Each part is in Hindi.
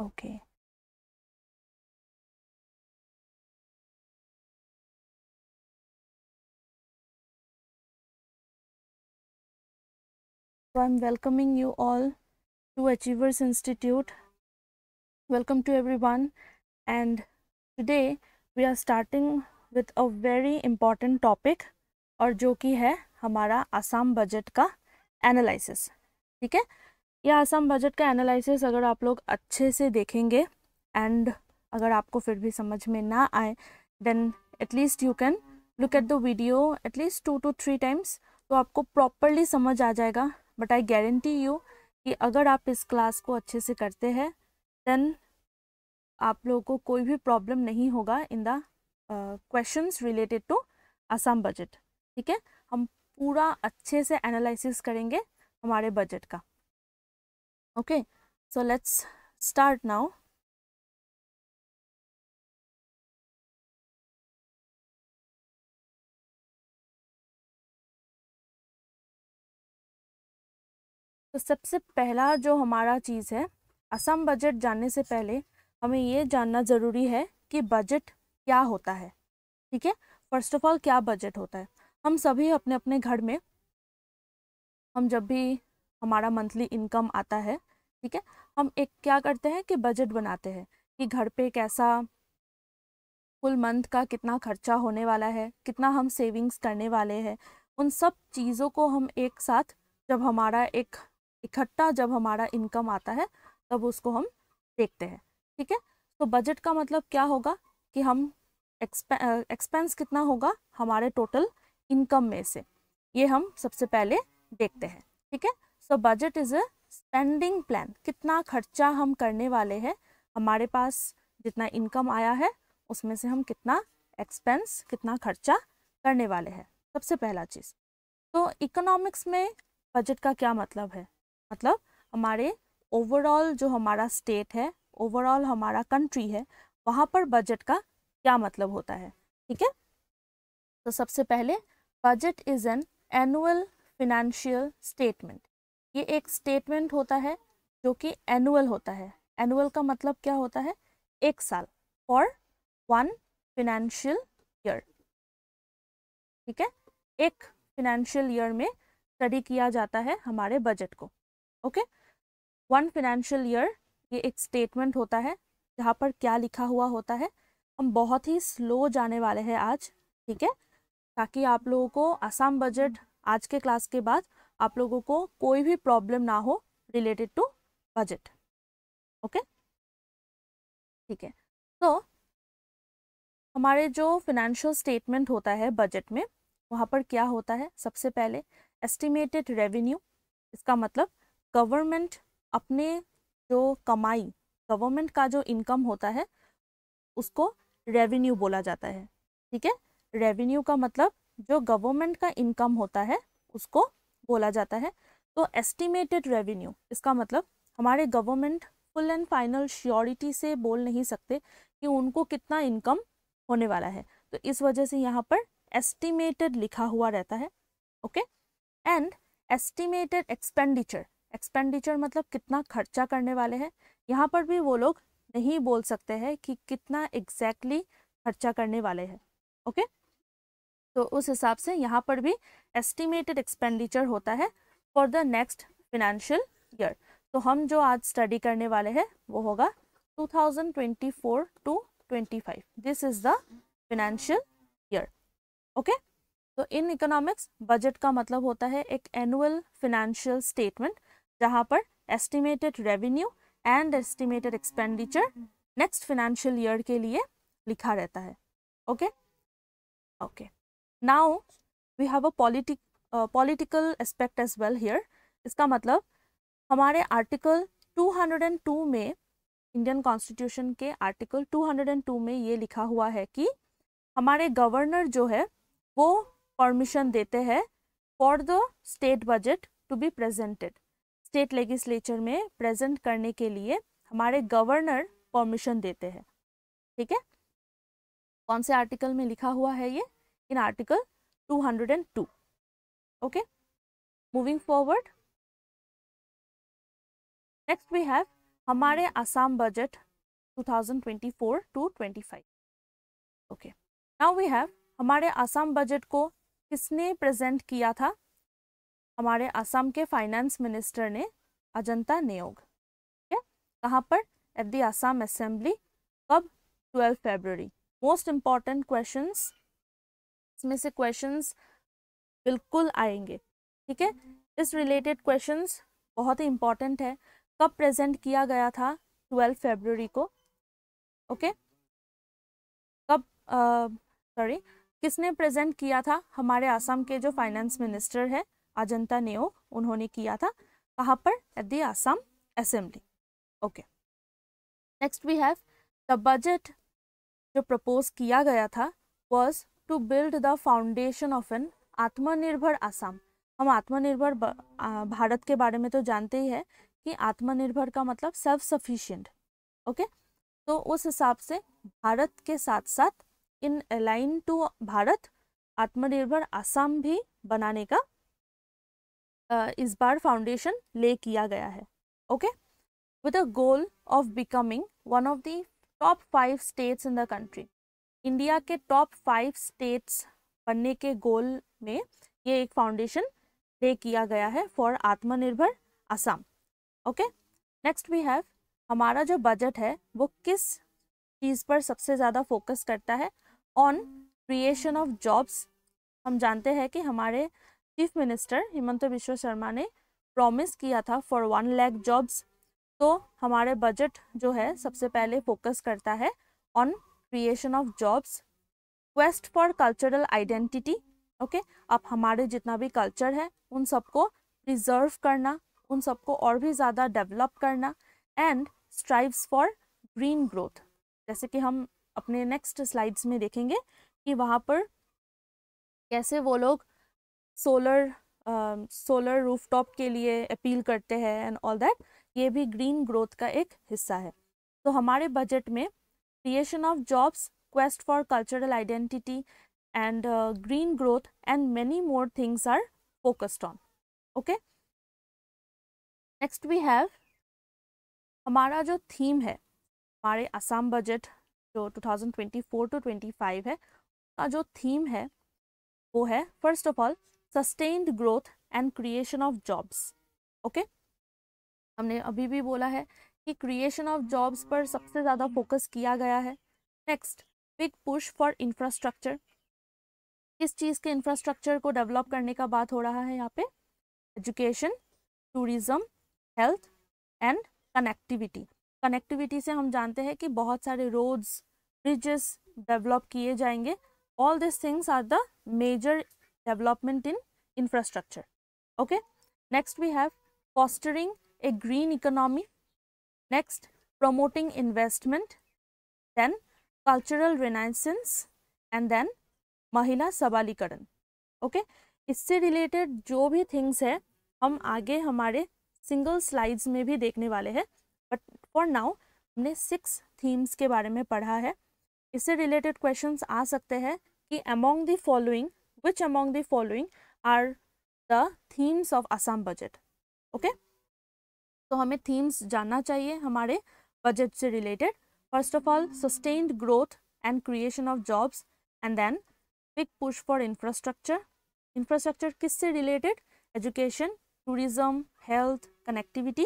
Okay So I'm welcoming you all to Achievers Institute. Welcome to everyone. And today we are starting with a very important topic और जो कि है हमारा आसाम बजट का एनालिसिस ठीक है या आसाम बजट का एनालिसिस अगर आप लोग अच्छे से देखेंगे एंड अगर आपको फिर भी समझ में ना आए then at least you can look at the video at least two two three times तो आपको प्रॉपरली समझ आ जाएगा बट आई गारंटी यू कि अगर आप इस क्लास को अच्छे से करते हैं देन आप लोगों को कोई भी प्रॉब्लम नहीं होगा in the question related to Assam budget ठीक है हम पूरा अच्छे से एनालिसिस करेंगे हमारे बजट का okay so let's start now तो सबसे पहला जो हमारा चीज़ है असम बजट जानने से पहले हमें ये जानना ज़रूरी है कि बजट क्या होता है ठीक है फर्स्ट ऑफ ऑल क्या बजट होता है हम सभी अपने अपने घर में हम जब भी हमारा मंथली इनकम आता है ठीक है हम एक क्या करते हैं कि बजट बनाते हैं कि घर पे कैसा फुल मंथ का कितना खर्चा होने वाला है कितना हम सेविंग्स करने वाले हैं उन सब चीज़ों को हम एक साथ जब हमारा एक इकट्ठा जब हमारा इनकम आता है तब उसको हम देखते हैं ठीक है तो बजट का मतलब क्या होगा कि हम एक्सपे एक्सपेंस कितना होगा हमारे टोटल इनकम में से ये हम सबसे पहले देखते हैं ठीक है so budget is a spending plan कितना खर्चा हम करने वाले हैं हमारे पास जितना इनकम आया है उसमें से हम कितना एक्सपेंस कितना खर्चा करने वाले हैं सबसे पहला चीज़ तो इकोनॉमिक्स में बजट का क्या मतलब है मतलब हमारे ओवरऑल जो हमारा स्टेट है ओवरऑल हमारा कंट्री है वहाँ पर बजट का क्या मतलब होता है ठीक है तो सबसे पहले budget is an annual financial statement ये एक स्टेटमेंट होता है जो कि एनुअल होता है एनुअल का मतलब क्या होता है एक साल फॉर वन फिनेंशियल ईयर ठीक है एक फिनेंशियल ईयर में स्टडी किया जाता है हमारे बजट को ओके वन फिनेंशियल ईयर ये एक स्टेटमेंट होता है जहाँ पर क्या लिखा हुआ होता है हम बहुत ही स्लो जाने वाले हैं आज ठीक है ताकि आप लोगों को आसाम बजट आज के क्लास के बाद आप लोगों को कोई भी प्रॉब्लम ना हो रिलेटेड टू बजट ओके ठीक है तो हमारे जो फिनेंशियल स्टेटमेंट होता है बजट में वहाँ पर क्या होता है सबसे पहले एस्टिमेटेड रेवेन्यू इसका मतलब गवर्नमेंट अपने जो कमाई गवर्नमेंट का जो इनकम होता है उसको रेवेन्यू बोला जाता है ठीक है रेवेन्यू का मतलब जो गवर्नमेंट का इनकम होता है उसको बोला जाता है तो एस्टिमेटेड रेवेन्यू इसका मतलब हमारे government full and final surety से बोल नहीं सकते कि उनको कितना इनकम होने वाला है तो इस वजह से यहाँ पर एस्टिमेटेड लिखा हुआ रहता है okay and estimated expenditure expenditure मतलब कितना खर्चा करने वाले हैं यहाँ पर भी वो लोग नहीं बोल सकते हैं कि कितना एग्जैक्टली exactly खर्चा करने वाले हैं ओके okay? तो उस हिसाब से यहाँ पर भी एस्टिमेटेड एक्सपेंडिचर होता है for the next financial year तो हम जो आज स्टडी करने वाले हैं वो होगा 2024 to 25 this is the financial year okay तो इन इकोनॉमिक्स बजट का मतलब होता है एक एनुअल फिनेंशियल स्टेटमेंट जहाँ पर estimated revenue and estimated expenditure next financial year के लिए लिखा रहता है okay okay? Okay okay. Now we have a politic political aspect as well here इसका मतलब हमारे आर्टिकल 202 में इंडियन कॉन्स्टिट्यूशन के आर्टिकल 202 में ये लिखा हुआ है कि हमारे गवर्नर जो है वो परमिशन देते हैं for the state budget to be presented state legislature में प्रेजेंट करने के लिए हमारे गवर्नर परमिशन देते हैं ठीक है कौन से आर्टिकल में लिखा हुआ है ये in article 202 okay moving forward next we have hamare assam budget 2024 to 25 okay now we have हमारे असम बजट को किसने प्रेजेंट किया था हमारे असम के फाइनेंस मिनिस्टर ने अजंता नियोग ठीक है कहाँ पर एट दी असम असेंबली कब 12 फरवरी मोस्ट इम्पॉर्टेंट क्वेश्चंस इसमें से क्वेश्चंस बिल्कुल आएंगे ठीक है हम्म। इस रिलेटेड क्वेश्चंस बहुत ही इंपॉर्टेंट है कब प्रेजेंट किया गया था ट्वेल्व फेबररी को ओके कब सॉरी किसने प्रेजेंट किया था हमारे आसाम के जो फाइनेंस मिनिस्टर है अजंता नेओ उन्होंने किया था कहाँ पर at the Assam assembly okay next we have the budget जो प्रपोज किया गया था was to build the foundation of an Atmanirbhar Assam हम आत्मनिर्भर भारत के बारे में तो जानते ही है कि आत्मनिर्भर का मतलब सेल्फ सफिशियंट ओके तो उस हिसाब से भारत के साथ साथ इन अलाइन टू भारत आत्मनिर्भर आसाम भी बनाने का इस बार फाउंडेशन ले किया गया है okay with a goal of becoming one of the top five states in the country India के टॉप फाइव स्टेट्स बनने के गोल में ये एक फाउंडेशन ले किया गया है for Atmanirbhar Assam okay next we have हमारा जो बजट है वो किस चीज़ पर सबसे ज़्यादा फोकस करता है ऑन क्रिएशन ऑफ जॉब्स हम जानते हैं कि हमारे चीफ मिनिस्टर हिमंत विश्व शर्मा ने प्रॉमिस किया था फॉर वन लैक जॉब्स तो हमारे बजट जो है सबसे पहले फोकस करता है on creation of jobs quest for cultural identity okay अब हमारे जितना भी कल्चर है उन सबको प्रिजर्व करना उन सबको और भी ज़्यादा डेवलप करना and strives for green growth जैसे कि हम अपने नेक्स्ट स्लाइड्स में देखेंगे कि वहाँ पर कैसे वो लोग सोलर सोलर रूफटॉप के लिए अपील करते हैं एंड ऑल दैट ये भी ग्रीन ग्रोथ का एक हिस्सा है तो हमारे बजट में creation of jobs, quest for cultural identity and uh, green growth and many more things are focused on. Okay. Next we have हमारा जो थीम है हमारे असम बजट जो 2024 टू 25 है उसका जो थीम है वो है first of all sustained growth and creation of jobs okay हमने अभी भी बोला है कि क्रिएशन ऑफ जॉब्स पर सबसे ज़्यादा फोकस किया गया है next big push for infrastructure किस चीज़ के इंफ्रास्ट्रक्चर को डेवलप करने का बात हो रहा है यहाँ पे education tourism health and connectivity connectivity से हम जानते हैं कि बहुत सारे रोड्स ब्रिजेस डेवलप किए जाएंगे all this things are the major development in infrastructure okay next we have fostering a green economy next promoting investment then cultural renaissance and then महिला सबलीकरण ओके okay? इससे रिलेटेड जो भी थिंग्स है हम आगे हमारे सिंगल स्लाइड्स में भी देखने वाले हैं बट फॉर नाउ हमने सिक्स थीम्स के बारे में पढ़ा है इससे रिलेटेड क्वेश्चंस आ सकते हैं कि among the following which among the following are the themes of Assam budget okay तो हमें थीम्स जानना चाहिए हमारे बजट से related first of all sustained growth and creation of jobs and then big push for infrastructure infrastructure किससे related education tourism health connectivity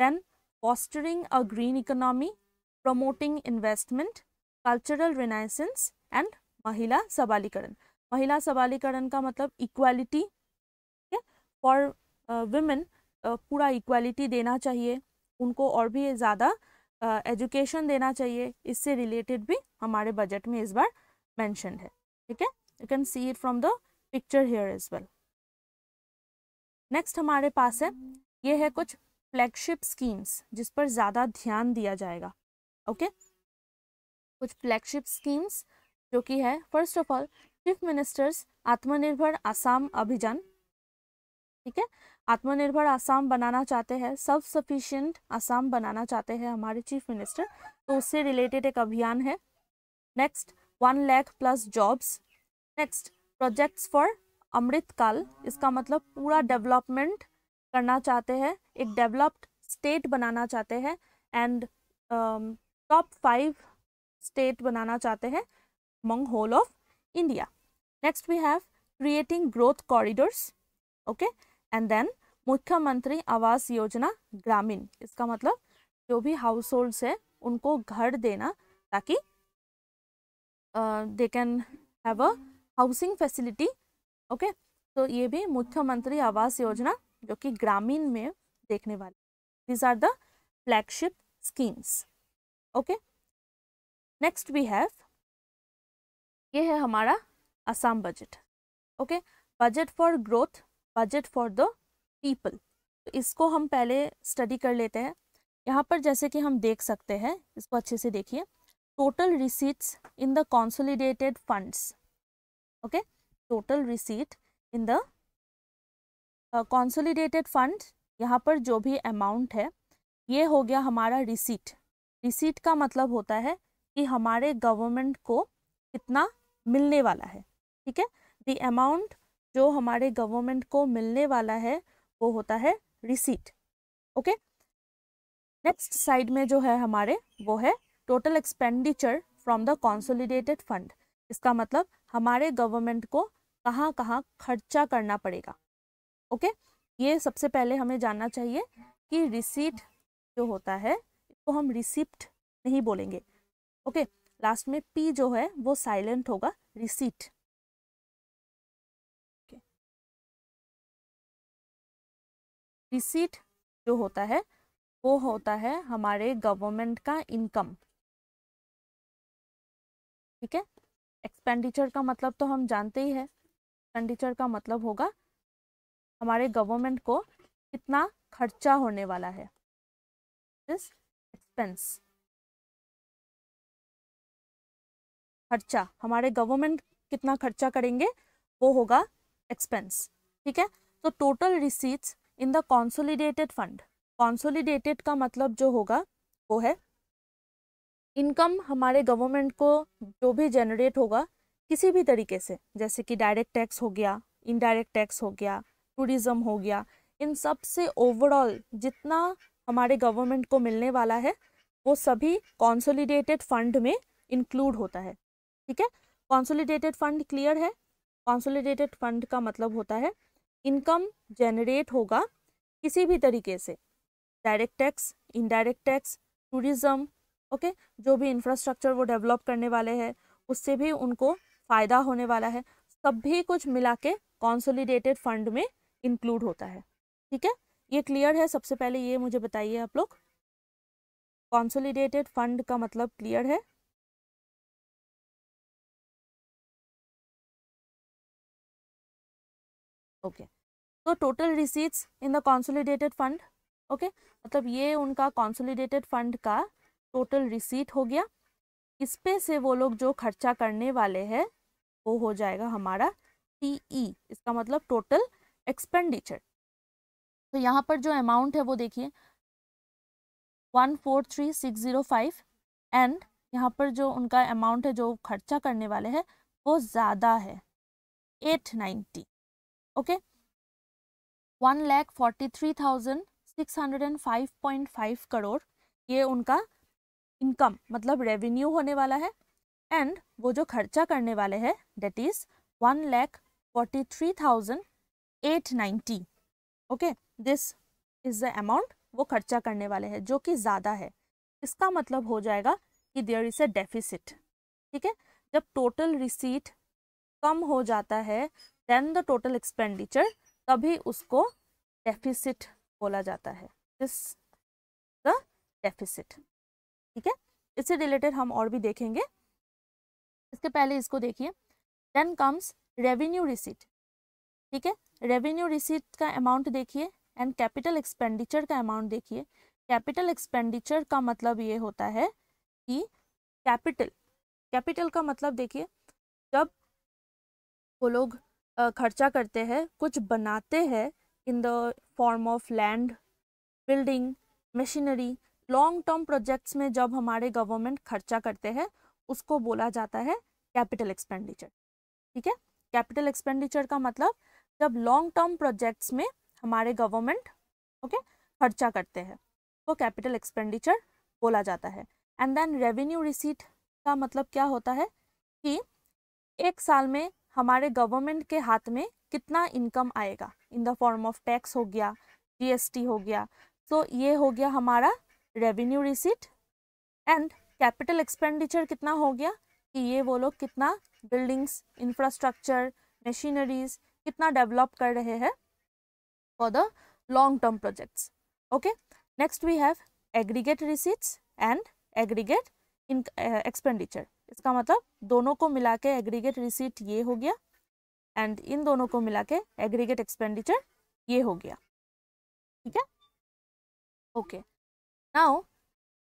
then fostering a green economy promoting investment cultural renaissance and महिला सबालीकरण महिला सबालीकरण का मतलब इक्वालिटी फॉर वुमेन पूरा इक्वालिटी देना चाहिए उनको और भी ज़्यादा एजुकेशन देना चाहिए इससे रिलेटेड भी हमारे बजट में इस बार मैंशन है ठीक है you can see it from the picture here is well next हमारे पास है ये है कुछ फ्लैगशिप स्कीम्स जिस पर ज़्यादा ध्यान दिया जाएगा ओके okay? कुछ फ्लैगशिप स्कीम्स जो कि है फर्स्ट ऑफ ऑल चीफ मिनिस्टर्स आत्मनिर्भर आसाम अभियान ठीक है आत्मनिर्भर आसाम बनाना चाहते हैं सेल्फ सफिशियंट आसाम बनाना चाहते हैं हमारे चीफ मिनिस्टर तो उससे रिलेटेड एक अभियान है next one lakh plus jobs next projects for अमृतकाल इसका मतलब पूरा डेवलपमेंट करना चाहते हैं एक डेवलप्ड स्टेट बनाना चाहते हैं एंड टॉप फाइव स्टेट बनाना चाहते हैं among whole of India. Next we have creating growth corridors. Okay, and then मुख्यमंत्री आवास योजना ग्रामीण इसका मतलब जो भी हाउस होल्ड्स है उनको घर देना ताकि they can have a housing facility okay तो ये भी मुख्यमंत्री आवास योजना जो कि ग्रामीण में देखने वाली these are the flagship schemes okay next we have ये है हमारा Assam budget okay budget for growth budget for the people तो इसको हम पहले स्टडी कर लेते हैं यहाँ पर जैसे कि हम देख सकते हैं इसको अच्छे से देखिए total receipts in the consolidated funds okay total receipt in the consolidated fund यहाँ पर जो भी अमाउंट है ये हो गया हमारा रिसीट रिसीट का मतलब होता है कि हमारे गवर्नमेंट को कितना मिलने वाला है ठीक है द अमाउंट जो हमारे गवर्नमेंट को मिलने वाला है वो होता है रिसीट ओके नेक्स्ट साइड में जो है हमारे वो है total expenditure from the consolidated fund इसका मतलब हमारे गवर्नमेंट को कहाँ कहाँ खर्चा करना पड़ेगा ओके ये सबसे पहले हमें जानना चाहिए कि रिसीट जो होता है इसको हम रिसिप्ट नहीं बोलेंगे ओके लास्ट में पी जो है वो साइलेंट होगा रिसीट डिफिसिट जो होता है वो होता है हमारे गवर्नमेंट का इनकम ठीक है एक्सपेंडिचर का मतलब तो हम जानते ही है एक्सपेंडिचर का मतलब होगा हमारे गवर्नमेंट को कितना खर्चा होने वाला है एक्सपेंस खर्चा हमारे गवर्नमेंट कितना खर्चा करेंगे वो होगा एक्सपेंस ठीक है तो total receipts in the consolidated fund consolidated का मतलब जो होगा वो है इनकम हमारे गवर्नमेंट को जो भी जनरेट होगा किसी भी तरीके से जैसे कि डायरेक्ट टैक्स हो गया इनडायरेक्ट टैक्स हो गया टूरिज्म हो गया इन सब से ओवरऑल जितना हमारे गवर्नमेंट को मिलने वाला है वो सभी कॉन्सोलिडेटेड फंड में इंक्लूड होता है ठीक है कॉन्सोलिडेटेड फंड क्लियर है कॉन्सोलिडेटेड फंड का मतलब होता है इनकम जनरेट होगा किसी भी तरीके से direct tax indirect tax tourism okay जो भी इंफ्रास्ट्रक्चर वो डेवलप करने वाले हैं उससे भी उनको फ़ायदा होने वाला है सब भी कुछ मिला के कॉन्सोलिडेटेड फंड में इंक्लूड होता है ठीक है ये क्लियर है सबसे पहले ये मुझे बताइए आप लोग कॉन्सोलिडेटेड फंड का मतलब क्लियर है ओके okay. तो total receipts in the consolidated fund okay मतलब ये उनका कॉन्सोलिडेटेड फंड का टोटल रिसीट हो गया इस पे से वो लोग जो खर्चा करने वाले हैं वो हो जाएगा हमारा टी ई e, इसका मतलब टोटल एक्सपेंडिचर तो यहाँ पर जो अमाउंट है वो देखिए one four three six zero five and यहाँ पर जो उनका अमाउंट है जो खर्चा करने वाले हैं वो ज़्यादा है eight ninety okay okay? One lakh forty three thousand six hundred and five point five crore ये उनका इनकम मतलब रेवेन्यू होने वाला है एंड वो जो खर्चा करने वाले हैं that is one lakh forty three thousand eight ninety okay this is the amount वो खर्चा करने वाले हैं जो कि ज़्यादा है इसका मतलब हो जाएगा कि देयर इज़ अ डेफिसिट ठीक है जब टोटल रिसीट कम हो जाता है देन द टोटल एक्सपेंडिचर तभी उसको डेफिसिट बोला जाता है दिस द डेफिसिट ठीक है इससे रिलेटेड हम और भी देखेंगे इसके पहले इसको देखिए देन कम्स रेवेन्यू रिसिट ठीक है रेवेन्यू रिसीट का अमाउंट देखिए एंड कैपिटल एक्सपेंडिचर का अमाउंट देखिए कैपिटल एक्सपेंडिचर का मतलब ये होता है कि कैपिटल कैपिटल का मतलब देखिए जब वो लोग खर्चा करते हैं कुछ बनाते हैं in the form of land building machinery long term projects में जब हमारे गवर्नमेंट खर्चा करते हैं उसको बोला जाता है कैपिटल एक्सपेंडिचर ठीक है कैपिटल एक्सपेंडिचर का मतलब जब लॉन्ग टर्म प्रोजेक्ट्स में हमारे गवर्नमेंट ओके खर्चा करते हैं वो कैपिटल एक्सपेंडिचर बोला जाता है एंड देन रेवेन्यू रिसीट का मतलब क्या होता है कि एक साल में हमारे गवर्नमेंट के हाथ में कितना इनकम आएगा in the form of tax हो गया जीएसटी हो गया तो so, ये हो गया हमारा revenue receipt and capital expenditure कितना हो गया कि ये वो लोग कितना बिल्डिंग्स इंफ्रास्ट्रक्चर मशीनरीज कितना डेवलप कर रहे हैं for the long term projects okay next we have aggregate receipts and aggregate in expenditure इसका मतलब दोनों को मिला के एग्रीगेट रिसीट ये हो गया एंड इन दोनों को मिला के एग्रीगेट एक्सपेंडिचर ये हो गया ठीक है ओके नाउ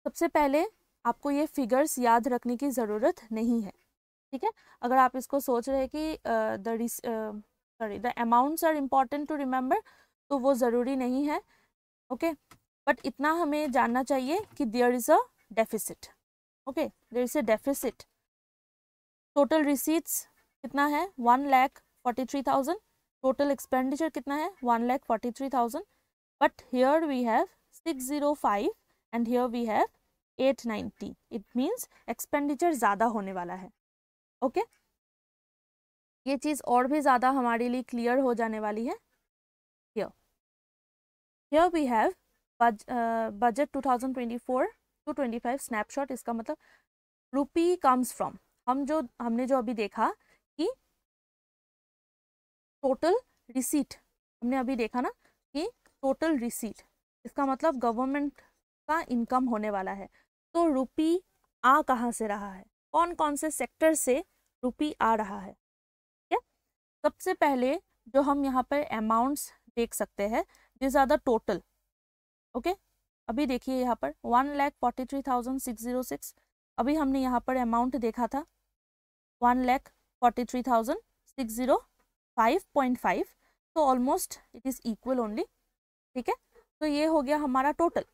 सबसे पहले आपको ये फिगर्स याद रखने की ज़रूरत नहीं है ठीक है अगर आप इसको सोच रहे हैं कि the sorry the amounts are important to remember तो वो ज़रूरी नहीं है ओके okay? बट इतना हमें जानना चाहिए कि there is a deficit okay there is a deficit total receipts कितना है one lakh forty three thousand total expenditure कितना है one lakh forty three thousand but here we have six zero five and here we have eight ninety it means expenditure ज़्यादा होने वाला है ओके okay? ये चीज़ और भी ज़्यादा हमारे लिए क्लियर हो जाने वाली है here here we have budget two thousand twenty four to twenty five snapshot इसका मतलब रूपी कम्स फ्रॉम हम जो हमने जो अभी देखा कि टोटल रिसीट हमने अभी देखा ना कि टोटल रिसीट इसका मतलब गवर्नमेंट का इनकम होने वाला है तो रुपी आ कहाँ से रहा है कौन कौन से सेक्टर से रुपी आ रहा है ठीक है सबसे पहले जो हम यहाँ पर अमाउंट्स देख सकते हैं this are the total okay अभी देखिए यहाँ पर one lakh forty three thousand six zero six अभी हमने यहाँ पर अमाउंट देखा था one lakh forty three thousand six zero five point five तो almost it is equal only ठीक है तो ये हो गया हमारा टोटल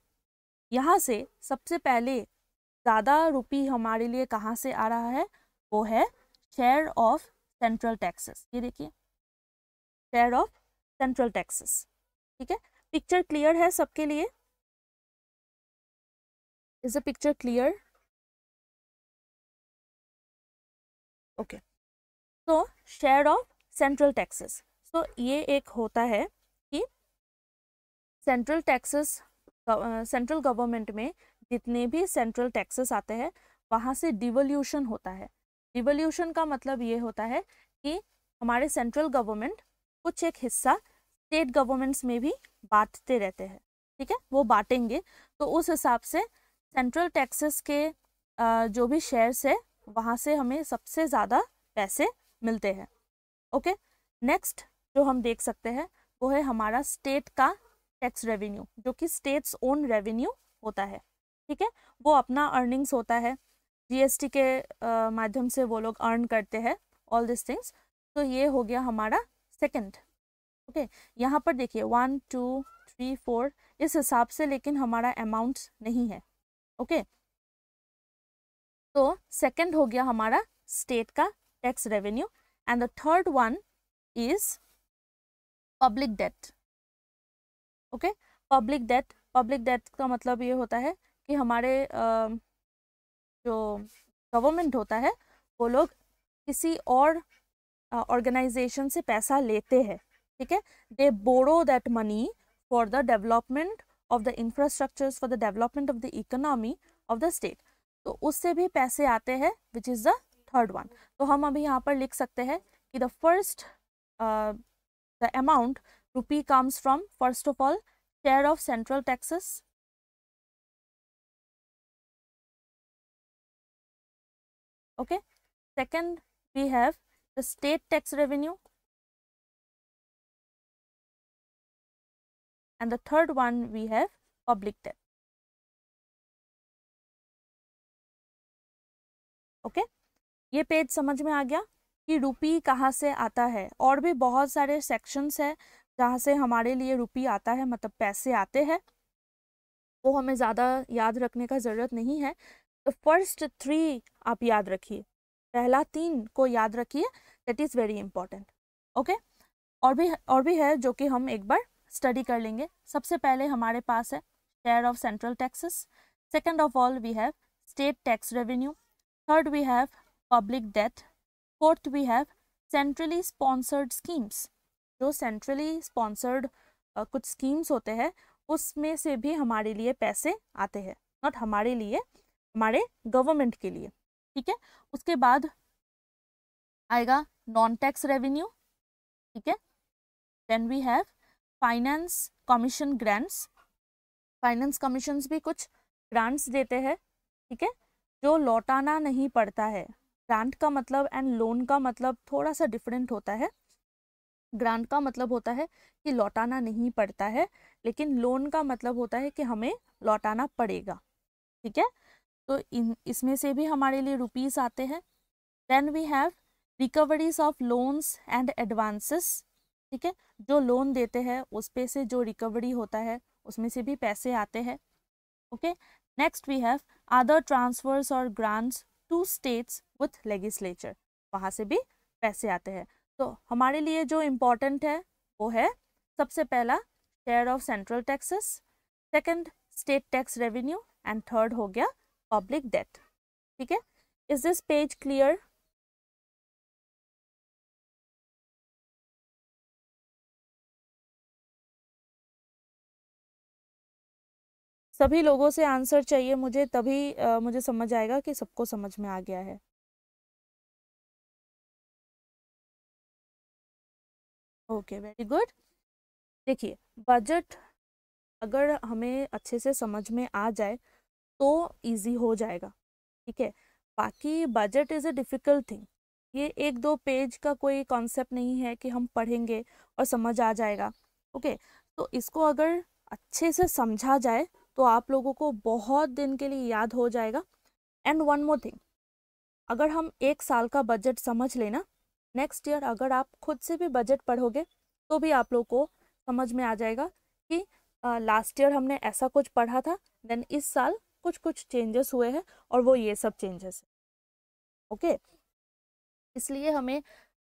यहाँ से सबसे पहले ज़्यादा रुपी हमारे लिए कहाँ से आ रहा है वो है शेयर ऑफ सेंट्रल टैक्सेस ये देखिए शेयर ऑफ सेंट्रल टैक्सेस ठीक है पिक्चर क्लियर है सबके लिए Is the picture clear? Okay तो शेयर ऑफ सेंट्रल टैक्सेस तो ये एक होता है कि सेंट्रल टैक्सेस सेंट्रल गवर्नमेंट में जितने भी सेंट्रल टैक्सेस आते हैं वहाँ से डिवोल्यूशन होता है डिवोल्यूशन का मतलब ये होता है कि हमारे सेंट्रल गवर्नमेंट कुछ एक हिस्सा स्टेट गवर्नमेंट्स में भी बांटते रहते हैं ठीक है वो बांटेंगे तो उस हिसाब से सेंट्रल टैक्सेस के जो भी शेयर्स है वहाँ से हमें सबसे ज़्यादा पैसे मिलते हैं ओके नेक्स्ट जो हम देख सकते हैं वो है हमारा स्टेट का टैक्स रेवेन्यू जो कि स्टेट्स ओन रेवेन्यू होता है ठीक है वो अपना अर्निंग्स होता है जीएसटी के माध्यम से वो लोग अर्न करते हैं ऑल दिस थिंग्स तो ये हो गया हमारा सेकंड ओके यहाँ पर देखिए वन टू थ्री फोर इस हिसाब से लेकिन हमारा अमाउंट नहीं है ओके तो सेकंड हो गया हमारा स्टेट का tax revenue and the third one is public debt okay public debt public debt का मतलब ये होता है कि हमारे जो गवर्नमेंट होता है वो लोग किसी और ऑर्गेनाइजेशन से पैसा लेते हैं ठीक है they borrow that money for the development of the infrastructures for the development of the economy of the state तो उससे भी पैसे आते हैं which is the third one तो हम अभी यहाँ पर लिख सकते हैं कि the first uh, the amount rupee comes from first of all share of central taxes okay second we have the state tax revenue and the third one we have public debt. Okay okay? ये पेज समझ में आ गया कि रुपी कहाँ से आता है और भी बहुत सारे सेक्शंस है जहाँ से हमारे लिए रुपी आता है मतलब पैसे आते हैं वो हमें ज़्यादा याद रखने का ज़रूरत नहीं है तो फर्स्ट थ्री आप याद रखिए पहला तीन को याद रखिए that is very important okay और भी और भी है जो कि हम एक बार स्टडी कर लेंगे सबसे पहले हमारे पास है share of central taxes second of all we have state tax revenue third we have public debt fourth we have centrally sponsored schemes जो सेंट्रली स्पॉन्सर्ड कुछ स्कीम्स होते हैं उसमें से भी हमारे लिए पैसे आते हैं नॉट हमारे लिए हमारे गवर्नमेंट के लिए ठीक है उसके बाद आएगा नॉन टैक्स रेवेन्यू ठीक है then we have finance commission grants finance commission भी कुछ ग्रांट्स देते हैं ठीक है जो लौटाना नहीं पड़ता है ग्रांट का मतलब एंड लोन का मतलब थोड़ा सा डिफरेंट होता है ग्रांट का मतलब होता है कि लौटाना नहीं पड़ता है लेकिन लोन का मतलब होता है कि हमें लौटाना पड़ेगा ठीक है तो इन इसमें से भी हमारे लिए रुपीस आते हैं then we have recoveries of loans and advances ठीक है जो लोन देते हैं उस पे से जो रिकवरी होता है उसमें से भी पैसे आते हैं okay next we have other transfers और grants to states with legislature वहाँ से भी पैसे आते हैं तो हमारे लिए जो इम्पोर्टेंट है वो है सबसे पहला share of central taxes second state tax revenue and third हो गया पब्लिक डेट ठीक है इज दिस पेज क्लियर सभी लोगों से आंसर चाहिए मुझे तभी आ, मुझे समझ आएगा कि सबको समझ में आ गया है ओके वेरी गुड देखिए बजट अगर हमें अच्छे से समझ में आ जाए तो इजी हो जाएगा ठीक है बाकी budget is a difficult thing ये एक दो पेज का कोई कॉन्सेप्ट नहीं है कि हम पढ़ेंगे और समझ आ जाएगा ओके तो इसको अगर अच्छे से समझा जाए तो आप लोगों को बहुत दिन के लिए याद हो जाएगा एंड वन मोर थिंग अगर हम एक साल का बजट समझ लेना नेक्स्ट ईयर अगर आप खुद से भी बजट पढ़ोगे तो भी आप लोग को समझ में आ जाएगा कि लास्ट ईयर हमने ऐसा कुछ पढ़ा था देन इस साल कुछ कुछ चेंजेस हुए हैं और वो ये सब चेंजेस है ओके okay? इसलिए हमें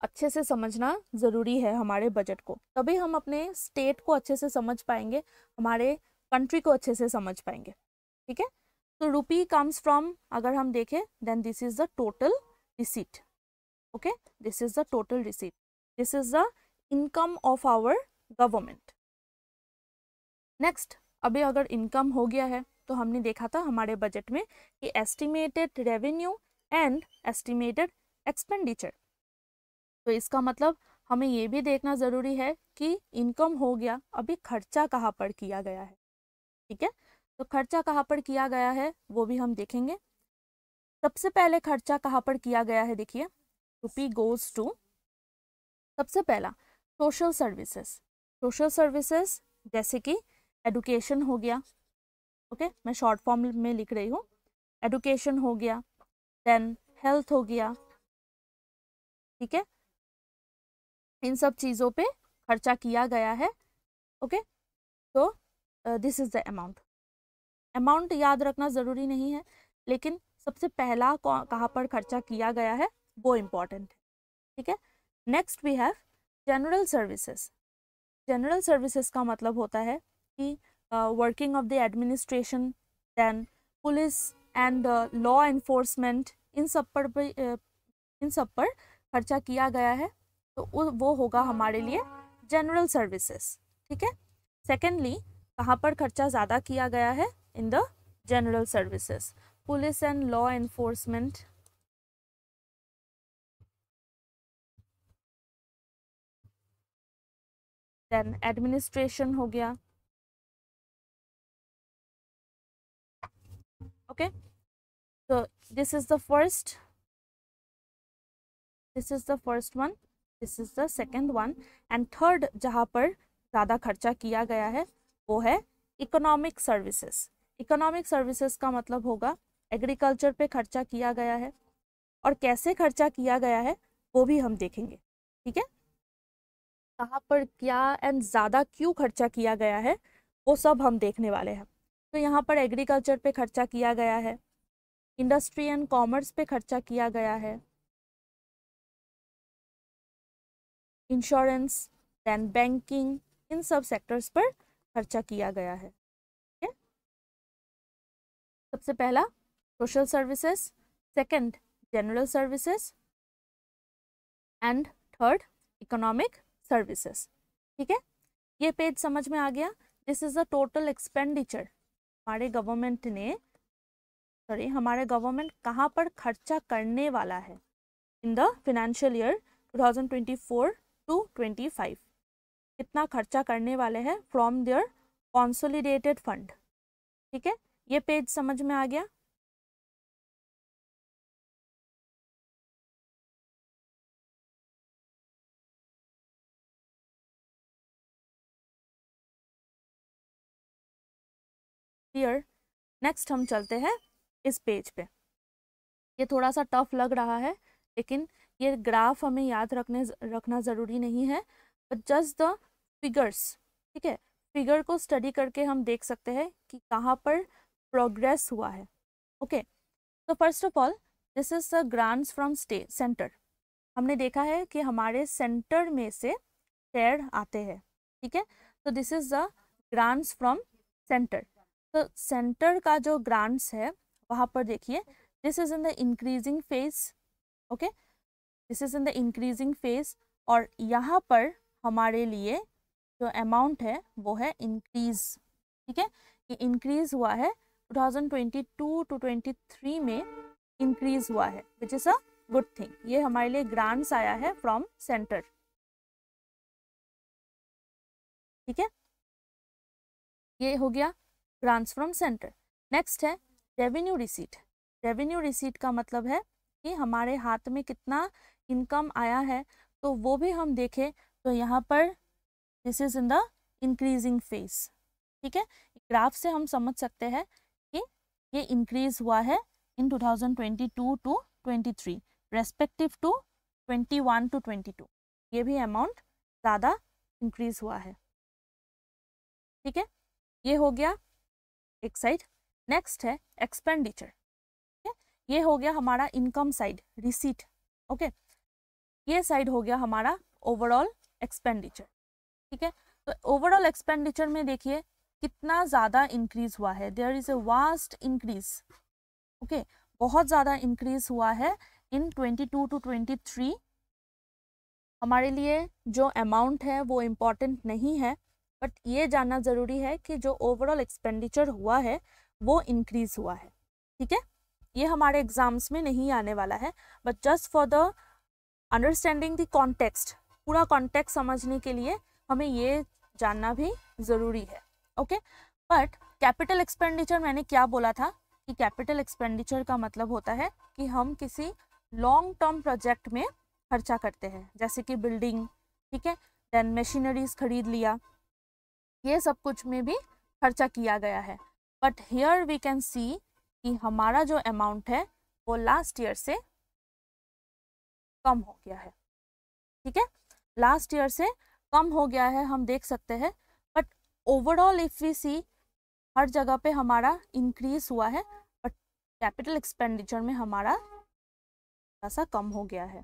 अच्छे से समझना ज़रूरी है हमारे बजट को तभी हम अपने स्टेट को अच्छे से समझ पाएंगे हमारे कंट्री को अच्छे से समझ पाएंगे ठीक है तो रुपी कम्स फ्रॉम अगर हम देखें then this is the total receipt okay this is the total receipt this is the income of our government next अभी अगर इनकम हो गया है तो हमने देखा था हमारे बजट में कि estimated revenue and estimated expenditure तो इसका मतलब हमें ये भी देखना ज़रूरी है कि इनकम हो गया अभी खर्चा कहाँ पर किया गया है ठीक है तो खर्चा कहाँ पर किया गया है वो भी हम देखेंगे सबसे पहले खर्चा कहाँ पर किया गया है देखिए रुपी गोज टू सबसे पहला सोशल सर्विसेज सोशल सर्विसेज जैसे कि एडुकेशन हो गया ओके okay? मैं शॉर्ट फॉर्म में लिख रही हूँ एडुकेशन हो गया देन हेल्थ हो गया ठीक है इन सब चीज़ों पे खर्चा किया गया है ओके okay? तो this is the amount amount याद रखना ज़रूरी नहीं है लेकिन सबसे पहला कहाँ पर खर्चा किया गया है वो इम्पॉर्टेंट है ठीक है next we have general services general services का मतलब होता है कि working of the administration then police and law enforcement इन सब पर भी uh, इन सब पर खर्चा किया गया है तो वो होगा हमारे लिए जनरल सर्विसेज ठीक है सेकेंडली कहाँ पर खर्चा ज़्यादा किया गया है in the general services police and law enforcement then administration हो गया ओके तो this is the first this is the first one this is the second one and third जहाँ पर ज़्यादा खर्चा किया गया है वो है इकोनॉमिक सर्विसेज इकोनॉमिक सर्विसेज का मतलब होगा एग्रीकल्चर पे खर्चा किया गया है और कैसे खर्चा किया गया है वो भी हम देखेंगे ठीक है कहाँ पर क्या एंड ज़्यादा क्यों खर्चा किया गया है वो सब हम देखने वाले हैं तो यहाँ पर एग्रीकल्चर पे खर्चा किया गया है इंडस्ट्री एंड कॉमर्स पे खर्चा किया गया है इंश्योरेंस दैन बैंकिंग इन सब सेक्टर्स पर खर्चा किया गया है ठीक है सबसे पहला social services second general services and third economic services ठीक है ये पेज समझ में आ गया this is the total expenditure हमारे गवर्नमेंट ने सॉरी हमारे गवर्नमेंट कहाँ पर खर्चा करने वाला है in the financial year 2024 to twenty five कितना खर्चा करने वाले हैं फ्रॉम देअर कॉन्सोलिडेटेड फंड ठीक है ये पेज समझ में आ गया क्लियर नेक्स्ट हम चलते हैं इस पेज पे ये थोड़ा सा टफ लग रहा है लेकिन ये ग्राफ हमें याद रखने रखना ज़रूरी नहीं है बट जस्ट द फिगर्स ठीक है फिगर को स्टडी करके हम देख सकते हैं कि कहाँ पर प्रोग्रेस हुआ है ओके तो first of all this is the grants from state centre हमने देखा है कि हमारे सेंटर में से शेयर आते हैं ठीक है तो this is the grants from centre तो सेंटर का जो ग्रांट्स है वहाँ पर देखिए this is in the increasing phase okay this is in the increasing phase और यहाँ पर हमारे लिए जो अमाउंट है वो है इंक्रीज ठीक है ये इंक्रीज हुआ है 2022 टू 23 में इंक्रीज हुआ है which is a good thing ये हमारे लिए ग्रांट्स आया है फ्रॉम सेंटर ठीक है ये हो गया ग्रांट्स फ्रॉम सेंटर नेक्स्ट है रेवेन्यू रिसीट रेवेन्यू रिसीट का मतलब है कि हमारे हाथ में कितना इनकम आया है तो वो भी हम देखें तो यहाँ पर this is in the increasing phase ठीक है ग्राफ से हम समझ सकते हैं कि ये इंक्रीज हुआ है in 2022 to 23 respective to 21 to 22 ये भी अमाउंट ज़्यादा इंक्रीज हुआ है ठीक है ये हो गया एक साइड नेक्स्ट है एक्सपेंडिचर ये हो गया हमारा इनकम साइड रिसीट ओके ये साइड हो गया हमारा ओवरऑल एक्सपेंडिचर ठीक है तो ओवरऑल एक्सपेंडिचर में देखिए कितना ज़्यादा इंक्रीज हुआ है there is a vast increase okay बहुत ज़्यादा इंक्रीज हुआ है इन 22 टू 23 हमारे लिए जो अमाउंट है वो इम्पॉर्टेंट नहीं है बट ये जानना ज़रूरी है कि जो ओवरऑल एक्सपेंडिचर हुआ है वो इंक्रीज हुआ है ठीक है ये हमारे एग्जाम्स में नहीं आने वाला है but just for the understanding the context पूरा कॉन्टेक्ट समझने के लिए हमें ये जानना भी ज़रूरी है ओके बट कैपिटल एक्सपेंडिचर मैंने क्या बोला था कि कैपिटल एक्सपेंडिचर का मतलब होता है कि हम किसी लॉन्ग टर्म प्रोजेक्ट में खर्चा करते हैं जैसे कि बिल्डिंग ठीक है देन मशीनरीज खरीद लिया ये सब कुछ में भी खर्चा किया गया है but here we can see कि हमारा जो अमाउंट है वो लास्ट ईयर से कम हो गया है ठीक है लास्ट ईयर से कम हो गया है हम देख सकते हैं but overall if we see हर जगह पे हमारा इंक्रीज हुआ है बट कैपिटल एक्सपेंडिचर में हमारा थोड़ा सा कम हो गया है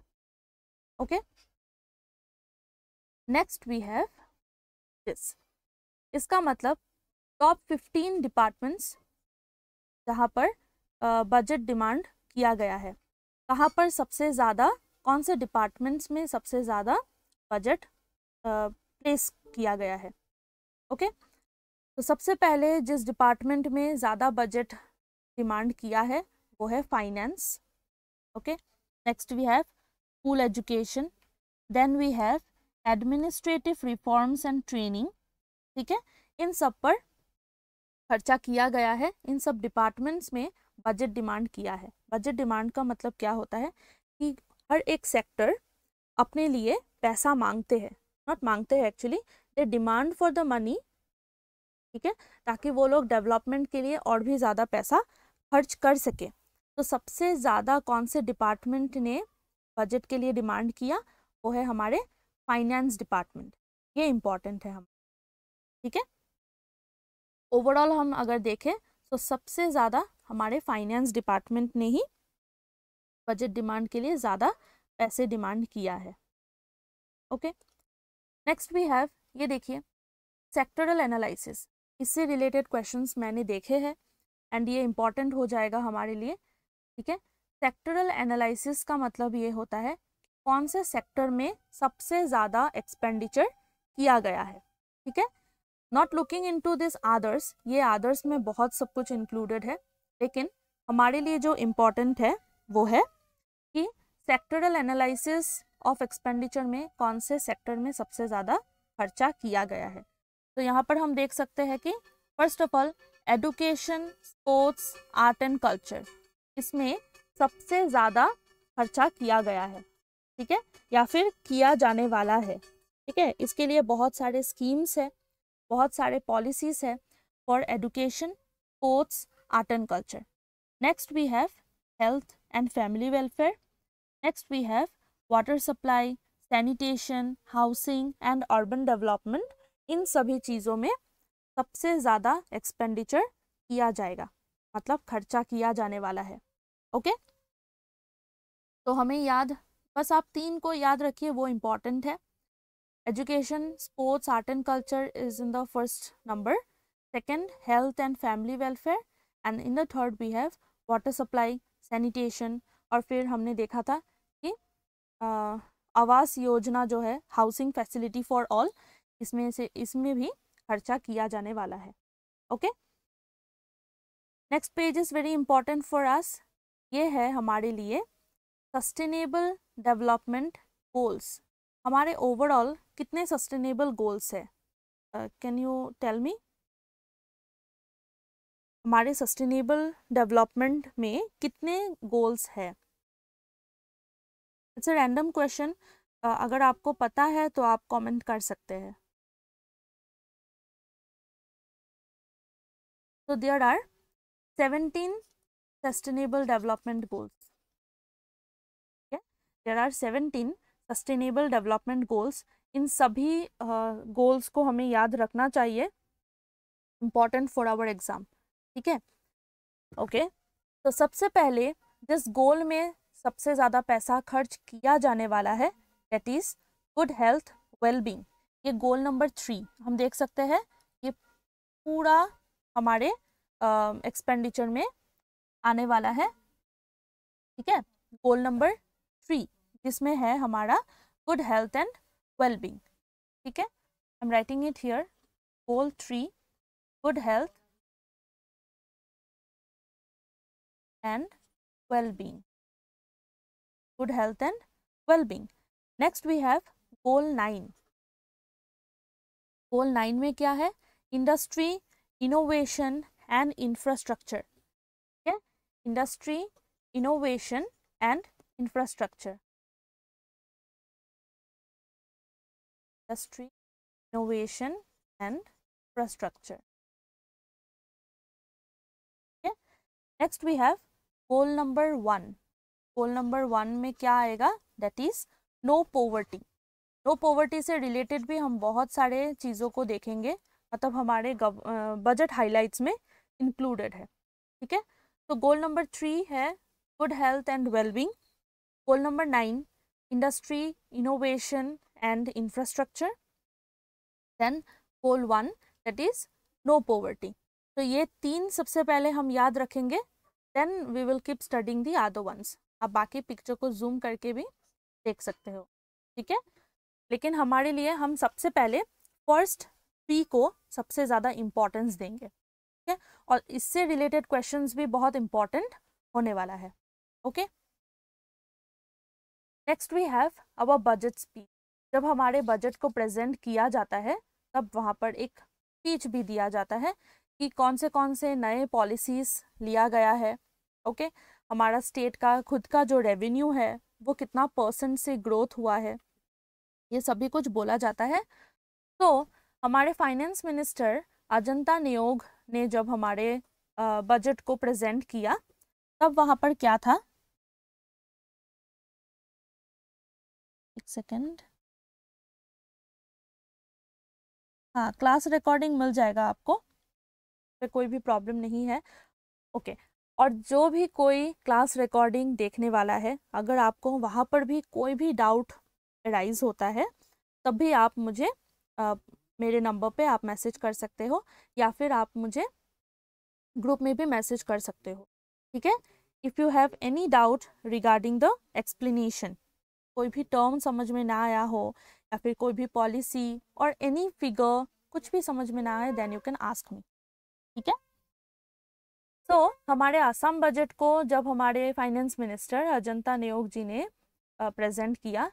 okay next we have this इसका मतलब टॉप फिफ्टीन डिपार्टमेंट्स जहाँ पर बजट uh, डिमांड किया गया है कहाँ पर सबसे ज़्यादा कौन से डिपार्टमेंट्स में सबसे ज़्यादा बजट प्लेस किया गया है ओके तो सबसे पहले जिस डिपार्टमेंट में ज़्यादा बजट डिमांड किया है वो है finance okay next we have school education then we have administrative reforms and training ठीक है इन सब पर खर्चा किया गया है इन सब डिपार्टमेंट्स में बजट डिमांड किया है बजट डिमांड का मतलब क्या होता है कि हर एक सेक्टर अपने लिए पैसा मांगते हैं नॉट मांगते हैं actually they demand for the money ठीक है ताकि वो लोग डेवलपमेंट के लिए और भी ज़्यादा पैसा खर्च कर सके तो सबसे ज़्यादा कौन से डिपार्टमेंट ने बजट के लिए डिमांड किया वो है हमारे फाइनेंस डिपार्टमेंट ये इम्पॉर्टेंट है हम ठीक है ओवरऑल हम अगर देखें तो सबसे ज़्यादा हमारे फाइनेंस डिपार्टमेंट ने ही बजट डिमांड के लिए ज़्यादा पैसे डिमांड किया है ओके नेक्स्ट वी हैव ये देखिए सेक्टरल एनालिसिस इससे रिलेटेड क्वेश्चंस मैंने देखे हैं एंड ये इम्पॉर्टेंट हो जाएगा हमारे लिए ठीक है सेक्टरल एनालिसिस का मतलब ये होता है कौन से सेक्टर में सबसे ज़्यादा एक्सपेंडिचर किया गया है ठीक है not looking into this others ये आदर्स में बहुत सब कुछ इंक्लूडेड है लेकिन हमारे लिए जो इम्पोर्टेंट है वो है कि सेक्टरल एनालिसिस ऑफ एक्सपेंडिचर में कौन से सेक्टर में सबसे ज़्यादा खर्चा किया गया है तो यहाँ पर हम देख सकते हैं कि first of all education sports art and culture इसमें सबसे ज़्यादा खर्चा किया गया है ठीक है या फिर किया जाने वाला है ठीक है इसके लिए बहुत सारे स्कीम्स हैं बहुत सारे पॉलिसीज है for education sports art and culture next we have health and family welfare next we have water supply sanitation housing and urban development इन सभी चीज़ों में सबसे ज़्यादा एक्सपेंडिचर किया जाएगा मतलब खर्चा किया जाने वाला है ओके तो हमें याद बस आप तीन को याद रखिए वो इम्पॉर्टेंट है education sports art and culture is in the first number second health and family welfare and in the third we have water supply sanitation और फिर हमने देखा था आवास योजना जो है हाउसिंग फैसिलिटी फॉर ऑल इसमें से इसमें भी खर्चा किया जाने वाला है okay next page is very important for us ये है हमारे लिए सस्टेनेबल डेवलपमेंट गोल्स हमारे ओवरऑल कितने सस्टेनेबल गोल्स है कैन यू टेल मी हमारे सस्टेनेबल डेवलपमेंट में कितने गोल्स हैं इट्स अ रैंडम क्वेश्चन अगर आपको पता है तो आप कमेंट कर सकते हैं तो there are sustainable development goals ठीक है there are 17 sustainable development goals इन सभी गोल्स uh, को हमें याद रखना चाहिए इम्पॉर्टेंट फॉर आवर एग्जाम ठीक है ओके तो सबसे पहले जिस गोल में सबसे ज़्यादा पैसा खर्च किया जाने वाला है that is good health wellbeing ये गोल नंबर थ्री हम देख सकते हैं ये पूरा हमारे एक्सपेंडिचर में आने वाला है ठीक है गोल नंबर थ्री जिसमें है हमारा गुड हेल्थ एंड वेलबींग ठीक है I am writing it here goal three good health and wellbeing good health and well-being. Next we have goal 9. Goal 9 mein kya hai industry innovation and infrastructure okay है industry innovation and infrastructure industry, innovation and infrastructure. Okay. Next we have goal number 1. Goal number one में क्या आएगा that is no poverty no poverty से रिलेटेड भी हम बहुत सारे चीज़ों को देखेंगे मतलब हमारे बजट हाईलाइट्स में इंक्लूडेड है ठीक है तो गोल नंबर थ्री है good health and wellbeing goal number nine industry innovation and infrastructure then goal one that is no poverty तो ये तीन सबसे पहले हम याद रखेंगे then we will keep studying the other ones आप बाकी पिक्चर को जूम करके भी देख सकते हो ठीक है लेकिन हमारे लिए हम सबसे पहले फर्स्ट पी को सबसे ज़्यादा इम्पोर्टेंस देंगे ठीक है और इससे रिलेटेड क्वेश्चन भी बहुत इम्पॉर्टेंट होने वाला है okay next we have our budget speech जब हमारे बजट को प्रेजेंट किया जाता है तब वहाँ पर एक स्पीच भी दिया जाता है कि कौन से कौन से नए पॉलिसीज लिया गया है ओके okay? हमारा स्टेट का खुद का जो रेवेन्यू है वो कितना परसेंट से ग्रोथ हुआ है ये सभी कुछ बोला जाता है तो हमारे फाइनेंस मिनिस्टर अजंता नियोग ने जब हमारे बजट को प्रेजेंट किया तब वहाँ पर क्या था एक सेकेंड हाँ क्लास रिकॉर्डिंग मिल जाएगा आपको कोई भी प्रॉब्लम नहीं है ओके okay. और जो भी कोई क्लास रिकॉर्डिंग देखने वाला है अगर आपको वहाँ पर भी कोई भी डाउट राइज होता है तब भी आप मुझे आ, मेरे नंबर पे आप मैसेज कर सकते हो या फिर आप मुझे ग्रुप में भी मैसेज कर सकते हो ठीक है if you have any doubt regarding the explanation कोई भी टर्म समझ में ना आया हो या फिर कोई भी पॉलिसी और एनी फिगर कुछ भी समझ में ना आए then you can ask me ठीक है तो हमारे आसाम बजट को जब हमारे फाइनेंस मिनिस्टर अजंता नेयोग जी ने प्रेजेंट किया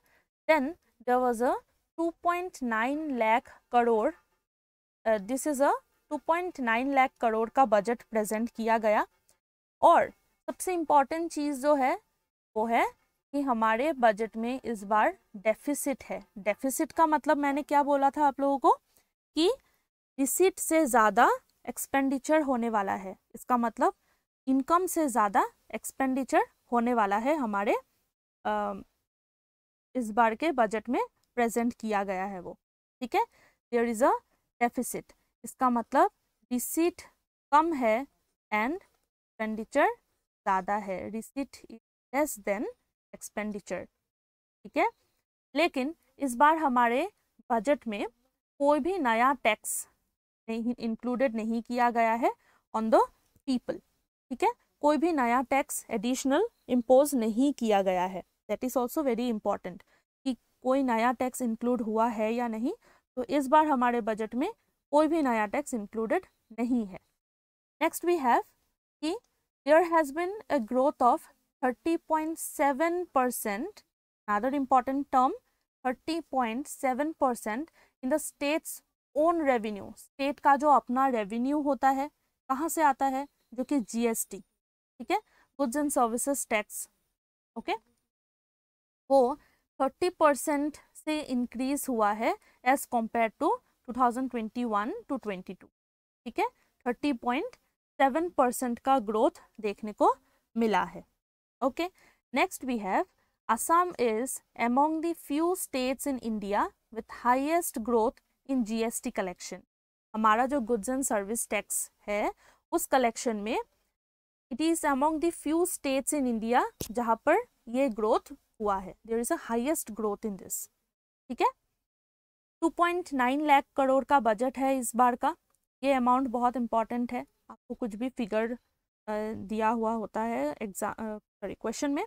then there was a 2.9 lakh crore this is a 2.9 lakh crore का बजट प्रेजेंट किया गया और सबसे इम्पॉर्टेंट चीज़ जो है वो है कि हमारे बजट में इस बार डेफिसिट है डेफिसिट का मतलब मैंने क्या बोला था आप लोगों को कि रिसिट से ज़्यादा एक्सपेंडिचर होने वाला है इसका मतलब इनकम से ज़्यादा एक्सपेंडिचर होने वाला है हमारे आ, इस बार के बजट में प्रेजेंट किया गया है वो ठीक है देयर इज़ अ डेफिसिट इसका मतलब रिसीट कम है एंड एक्सपेंडिचर ज़्यादा है receipt is less than expenditure ठीक है लेकिन इस बार हमारे बजट में कोई भी नया टैक्स नहीं इंक्लूडेड नहीं किया गया है ऑन द पीपल ठीक है कोई भी नया टैक्स एडिशनल इम्पोज नहीं किया गया है that is also very important कि कोई नया टैक्स इंक्लूड हुआ है या नहीं तो इस बार हमारे बजट में कोई भी नया टैक्स इंक्लूडेड नहीं है नेक्स्ट वी हैव कि there has been a growth of 30.7 percent another important term 30.7 percent in the states own revenue state का जो अपना रेवेन्यू होता है कहाँ से आता है जो कि जीएसटी ठीक है goods and services tax okay वो थर्टी परसेंट से इंक्रीज हुआ है एज कम्पेयर टू 2021 टू 22 ठीक है थर्टी पॉइंट सेवन परसेंट का ग्रोथ देखने को मिला है okay next we have Assam is among the few states in India with highest growth in GST collection हमारा जो गुड्स एंड सर्विस टैक्स है उस कलेक्शन में it is among the few states in India जहां पर ये ग्रोथ हुआ है there is a highest growth in this ठीक है 2.9 लाख करोड़ का बजट है इस बार का ये अमाउंट बहुत इंपॉर्टेंट है आपको कुछ भी फिगर दिया हुआ होता है एग्जाम सॉरी क्वेश्चन में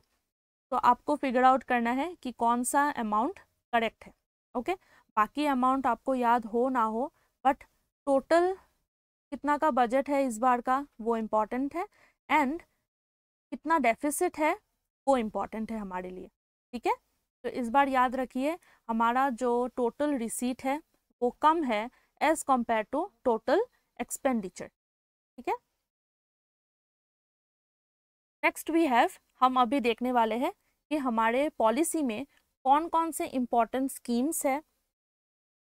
तो आपको फिगर आउट करना है कि कौन सा अमाउंट करेक्ट है ओके okay? बाकी अमाउंट आपको याद हो ना हो बट टोटल कितना का बजट है इस बार का वो इम्पॉर्टेंट है एंड कितना डेफिसिट है वो इम्पॉर्टेंट है हमारे लिए ठीक है तो इस बार याद रखिए हमारा जो टोटल रिसीट है वो कम है as compare to total expenditure ठीक है नेक्स्ट वी हैव हम अभी देखने वाले हैं कि हमारे पॉलिसी में कौन कौन से इम्पोर्टेंट स्कीम्स है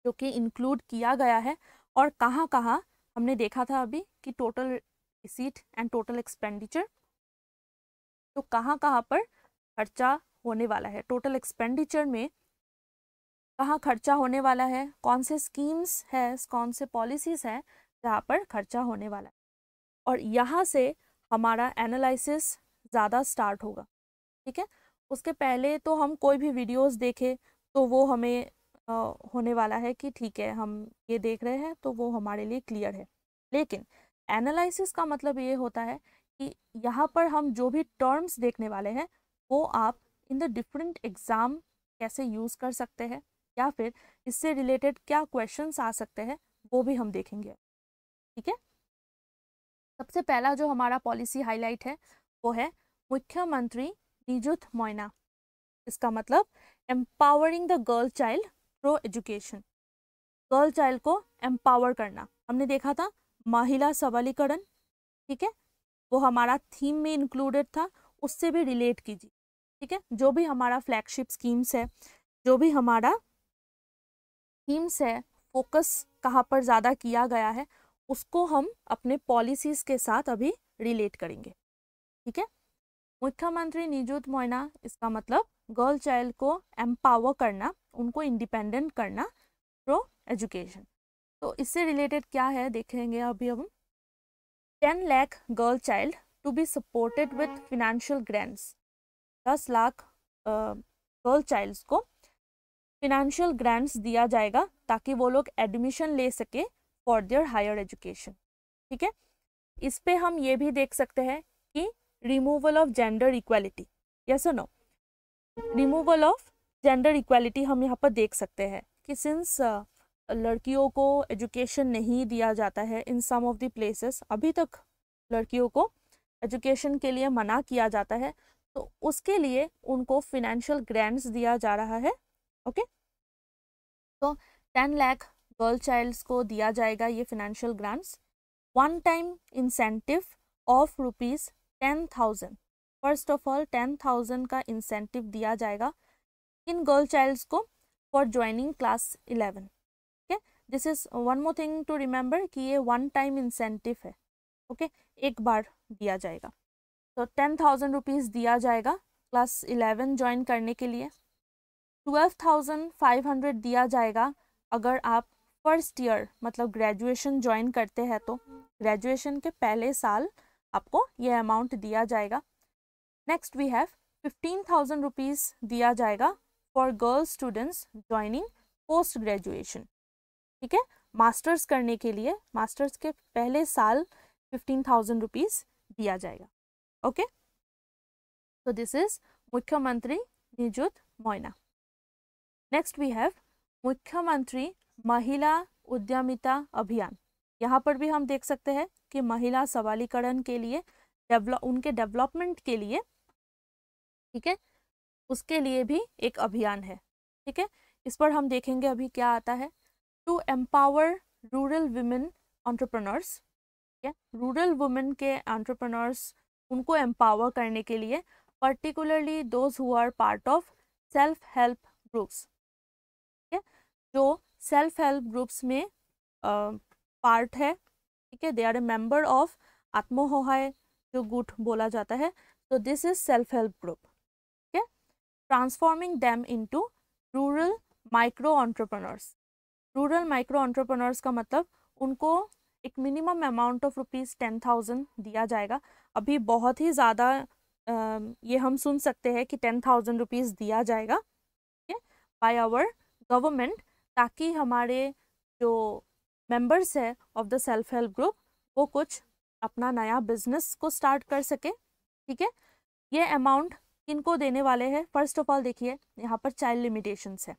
जो कि इंक्लूड किया गया है और कहाँ कहाँ हमने देखा था अभी कि total receipt and total expenditure तो कहाँ कहाँ पर खर्चा होने वाला है टोटल एक्सपेंडिचर में कहाँ खर्चा होने वाला है कौन से स्कीम्स है कौन से पॉलिसीज़ हैं जहाँ पर खर्चा होने वाला है और यहाँ से हमारा एनालिसिस ज़्यादा स्टार्ट होगा ठीक है उसके पहले तो हम कोई भी वीडियोस देखें तो वो हमें होने वाला है कि ठीक है हम ये देख रहे हैं तो वो हमारे लिए क्लियर है लेकिन एनालिसिस का मतलब ये होता है कि यहाँ पर हम जो भी टर्म्स देखने वाले हैं वो आप इन द डिफरेंट एग्ज़ाम कैसे यूज़ कर सकते हैं या फिर इससे रिलेटेड क्या क्वेश्चंस आ सकते हैं वो भी हम देखेंगे ठीक है सबसे पहला जो हमारा पॉलिसी हाईलाइट है वो है मुख्यमंत्री निजुत मोइना इसका मतलब empowering the girl child through education girl child को एम्पावर करना हमने देखा था महिला सबलीकरण ठीक है वो हमारा थीम में इंक्लूडेड था उससे भी रिलेट कीजिए ठीक है जो भी हमारा फ्लैगशिप स्कीम्स है जो भी हमारा थीम्स है फोकस कहाँ पर ज़्यादा किया गया है उसको हम अपने पॉलिसीज़ के साथ अभी रिलेट करेंगे ठीक है मुख्यमंत्री निजुत मोयना इसका मतलब गर्ल चाइल्ड को एम्पावर करना उनको इंडिपेंडेंट करना प्रो एजुकेशन तो इससे रिलेटेड क्या है देखेंगे अभी हम ten lakh girl child to be supported with financial grants दस लाख गर्ल चाइल्ड्स को फिनेंशियल ग्रांट्स दिया जाएगा ताकि वो लोग एडमिशन ले सके फॉर देयर हायर एजुकेशन ठीक है इस पे हम ये भी देख सकते हैं कि removal of gender equality yes और no removal of gender equality हम यहाँ पर देख सकते हैं कि सिंस uh, लड़कियों को एजुकेशन नहीं दिया जाता है in some of the places अभी तक लड़कियों को एजुकेशन के लिए मना किया जाता है तो उसके लिए उनको फिनेंशियल ग्रांट्स दिया जा रहा है ओके तो टेन लाख गर्ल चाइल्ड्स को दिया जाएगा ये financial grants one time incentive of rupees ten thousand first of all ten thousand का इंसेंटिव दिया जाएगा इन गर्ल चाइल्ड्स को for joining class eleven okay this is one more thing to remember कि ये वन टाइम इंसेंटिव है ओके okay? एक बार दिया जाएगा तो टेन थाउजेंड रुपीज़ दिया जाएगा क्लास इलेवन ज्वाइन करने के लिए ट्वेल्व थाउजेंड फाइव हंड्रेड दिया जाएगा अगर आप फर्स्ट ईयर मतलब ग्रेजुएशन ज्वाइन करते हैं तो ग्रेजुएशन के पहले साल आपको ये अमाउंट दिया जाएगा next we have fifteen thousand rupees दिया जाएगा for girls students joining post graduation ठीक है मास्टर्स करने के लिए मास्टर्स के पहले साल फिफ्टीन थाउजेंड रुपीज़ दिया जाएगा ओके सो दिस इज मुख्यमंत्री Nijut Moina next we have मुख्यमंत्री महिला उद्यमिता अभियान यहाँ पर भी हम देख सकते हैं कि महिला सबलीकरण के लिए डेवलप उनके डेवलपमेंट के लिए ठीक है उसके लिए भी एक अभियान है ठीक है इस पर हम देखेंगे अभी क्या आता है to empower rural women entrepreneurs ठीक है रूरल वुमेन के ऑन्टरप्रनर्स उनको एम्पावर करने के लिए particularly those who are part of self help groups ठीक है जो सेल्फ हेल्प ग्रुप्स में पार्ट है ठीक है they are a member of आत्मोहाय जो गुट बोला जाता है तो this is self help group transforming them into rural micro entrepreneurs rural micro entrepreneurs का मतलब उनको एक minimum amount of rupees ten thousand दिया जाएगा अभी बहुत ही ज़्यादा ये हम सुन सकते हैं कि टेन थाउजेंड रुपीज़ दिया जाएगा ठीक है बाय आवर गवर्नमेंट ताकि हमारे जो मेंबर्स है of the self help group वो कुछ अपना नया बिजनेस को स्टार्ट कर सके ठीक है ये अमाउंट किनको देने वाले हैं फर्स्ट ऑफ ऑल देखिए यहाँ पर चाइल्ड लिमिटेशंस है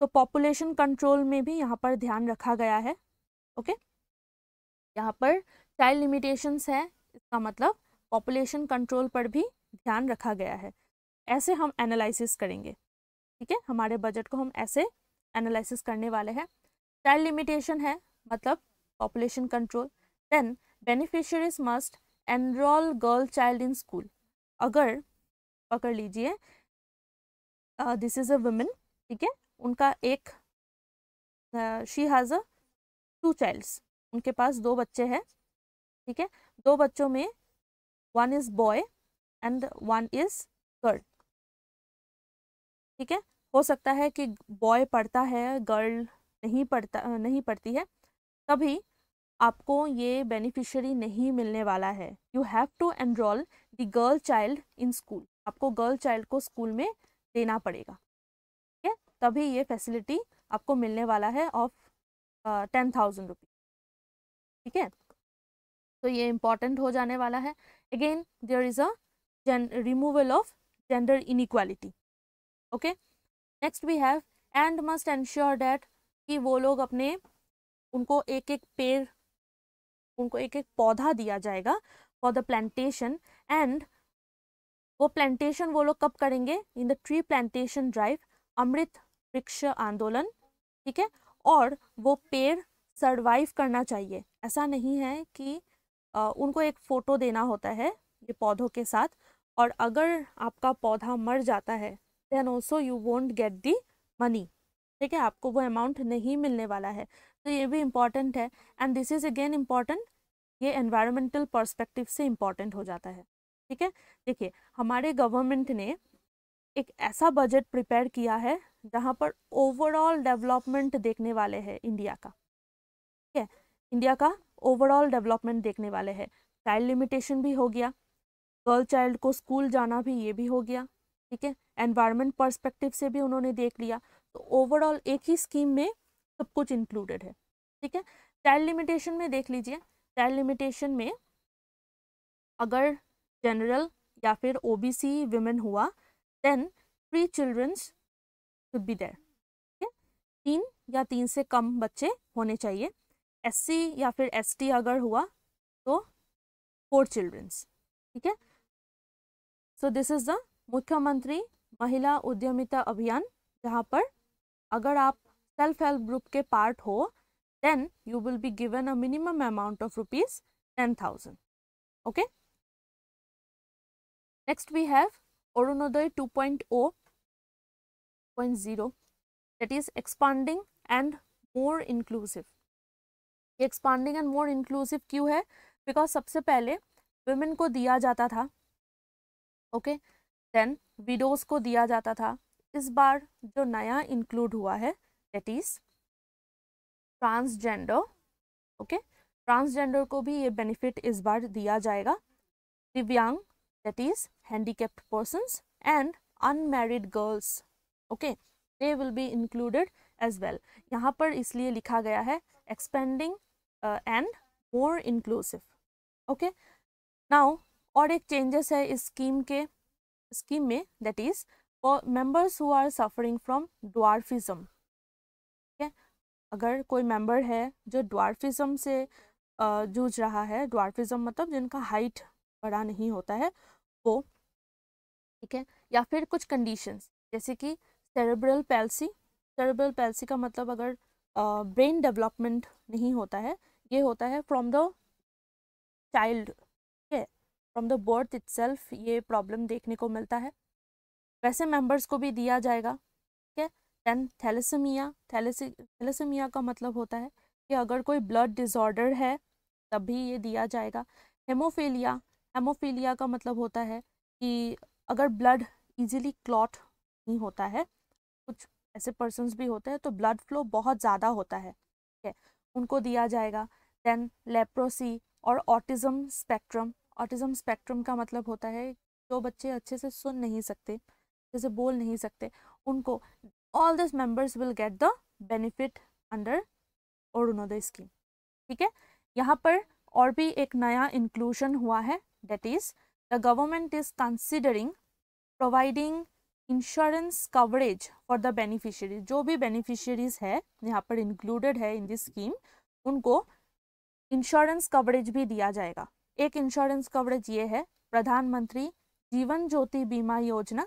तो पॉपुलेशन कंट्रोल में भी यहाँ पर ध्यान रखा गया है ओके यहाँ पर चाइल्ड लिमिटेशंस है इसका मतलब पॉपुलेशन कंट्रोल पर भी ध्यान रखा गया है ऐसे हम एनालिसिस करेंगे ठीक है हमारे बजट को हम ऐसे एनालिसिस करने वाले हैं चाइल्ड लिमिटेशन है मतलब population control then beneficiaries must enroll girl child in school अगर पकड़ लीजिए दिस इज़ अ वुमेन ठीक है उनका एक she has a two childs उनके पास दो बच्चे हैं ठीक है थीके? दो बच्चों में one is boy and one is girl ठीक है हो सकता है कि बॉय पढ़ता है गर्ल नहीं पढ़ता नहीं पढ़ती है तभी आपको ये बेनिफिशियरी नहीं मिलने वाला है you have to enroll the girl child in school आपको गर्ल चाइल्ड को स्कूल में देना पड़ेगा ठीक है तभी ये फैसिलिटी आपको मिलने वाला है ऑफ टेन थाउजेंड रुपीज ठीक है तो ये इम्पॉर्टेंट हो जाने वाला है again there is a removal of gender inequality okay next we have and must ensure that कि वो लोग अपने उनको एक एक पेड़ उनको एक एक पौधा दिया जाएगा फॉर द प्लांटेशन एंड वो प्लांटेशन वो लोग कब करेंगे in the tree plantation drive Amrit वृक्ष आंदोलन ठीक है और वो पेड़ सर्वाइव करना चाहिए ऐसा नहीं है कि आ, उनको एक फ़ोटो देना होता है ये पौधों के साथ और अगर आपका पौधा मर जाता है then also you won't get the money ठीक है आपको वो अमाउंट नहीं मिलने वाला है तो ये भी इम्पॉर्टेंट है and this is again important ये एनवायरमेंटल पर्सपेक्टिव से इम्पॉर्टेंट हो जाता है ठीक है देखिए हमारे गवर्नमेंट ने एक ऐसा बजट प्रिपेयर किया है जहाँ पर ओवरऑल डेवलपमेंट देखने वाले हैं इंडिया का ठीक है इंडिया का ओवरऑल डेवलपमेंट देखने वाले हैं चाइल्ड लिमिटेशन भी हो गया गर्ल चाइल्ड को स्कूल जाना भी ये भी हो गया ठीक है एनवायरमेंट पर्सपेक्टिव से भी उन्होंने देख लिया तो ओवरऑल एक ही स्कीम में सब कुछ इंक्लूडेड है ठीक है चाइल्ड लिमिटेशन में देख लीजिए चाइल्ड लिमिटेशन में अगर जनरल या फिर ओ बी सी वुमेन हुआ then three childrens should be there ठीक है तीन या तीन से कम बच्चे होने चाहिए एस या फिर एस अगर हुआ तो फोर चिल्ड्रंस ठीक है सो दिस इज़ द मुख्यमंत्री महिला उद्यमिता अभियान जहाँ पर अगर आप सेल्फ हेल्प ग्रुप के पार्ट हो then you will be given a minimum amount of rupees ten thousand okay next we have arunoday 2.0.0 that is expanding and more inclusive ये एक्सपांडिंग एंड मोर इंक्लूसिव क्यों है बिकॉज सबसे पहले वुमेन को दिया जाता था ओके देन विडोज को दिया जाता था इस बार जो नया इंक्लूड हुआ है that is transgender okay transgender को भी ये बेनिफिट इस बार दिया जाएगा दिव्यांग that is handicapped persons and unmarried girls okay they will be included as well yahan par isliye likha gaya hai expanding uh, and more inclusive okay now और एक changes है इस scheme के scheme में that is for members who are suffering from dwarfism okay? अगर कोई member है जो dwarfism से uh, जूझ रहा है dwarfism मतलब जिनका height बड़ा नहीं होता है हो ठीक है या फिर कुछ कंडीशंस जैसे कि सेरेब्रल पैल्सी सेरेब्रल पैल्सी का मतलब अगर ब्रेन uh, डेवलपमेंट नहीं होता है ये होता है फ्रॉम द चाइल्ड ठीक है फ्रॉम द बर्थ इट्सेल्फ ये प्रॉब्लम देखने को मिलता है वैसे मेंबर्स को भी दिया जाएगा ठीक है देन थैलेसेमिया थैलेसमिया का मतलब होता है कि अगर कोई ब्लड डिसऑर्डर है तब भी ये दिया जाएगा हेमोफीलिया हेमोफीलिया का मतलब होता है कि अगर ब्लड इजीली क्लॉट नहीं होता है कुछ ऐसे पर्सनस भी होते हैं तो ब्लड फ्लो बहुत ज़्यादा होता है ठीक है उनको दिया जाएगा देन लेप्रोसी और ऑटिज़म स्पेक्ट्रम ऑटिज़म स्पेक्ट्रम का मतलब होता है जो बच्चे अच्छे से सुन नहीं सकते जैसे बोल नहीं सकते उनको all this members will get the benefit under उन्होंने स्कीम ठीक है यहाँ पर और भी एक नया इंक्लूजन हुआ है that is the government is considering providing insurance coverage for the beneficiary जो भी बेनिफिशियरीज है यहाँ पर इंक्लूडेड है इन दिस स्कीम उनको इंश्योरेंस कवरेज भी दिया जाएगा एक इंश्योरेंस कवरेज ये है प्रधानमंत्री जीवन ज्योति बीमा योजना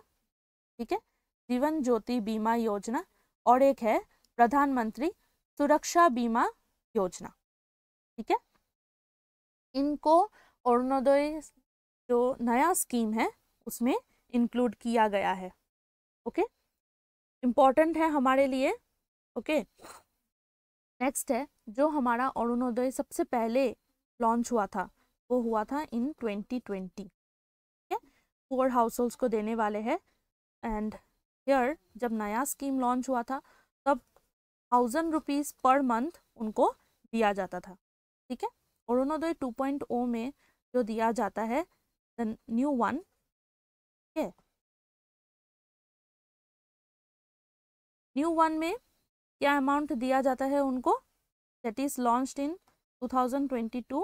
ठीक है जीवन ज्योति बीमा योजना और एक है प्रधानमंत्री सुरक्षा बीमा योजना ठीक है इनको अरुणोदय जो नया स्कीम है उसमें इंक्लूड किया गया है ओके इम्पॉर्टेंट है हमारे लिए ओके नेक्स्ट है जो हमारा अरुणोदय सबसे पहले लॉन्च हुआ था वो हुआ था इन 2020 ठीक है पुअर हाउस होल्ड्स को देने वाले हैं एंड हेयर जब नया स्कीम लॉन्च हुआ था तब थाउजेंड रुपीज़ पर मंथ उनको दिया जाता था ठीक है अरुणोदय 2.0 में जो दिया जाता है द न्यू वन ठीक है न्यू वन में क्या अमाउंट दिया जाता है उनको that is launch in 2022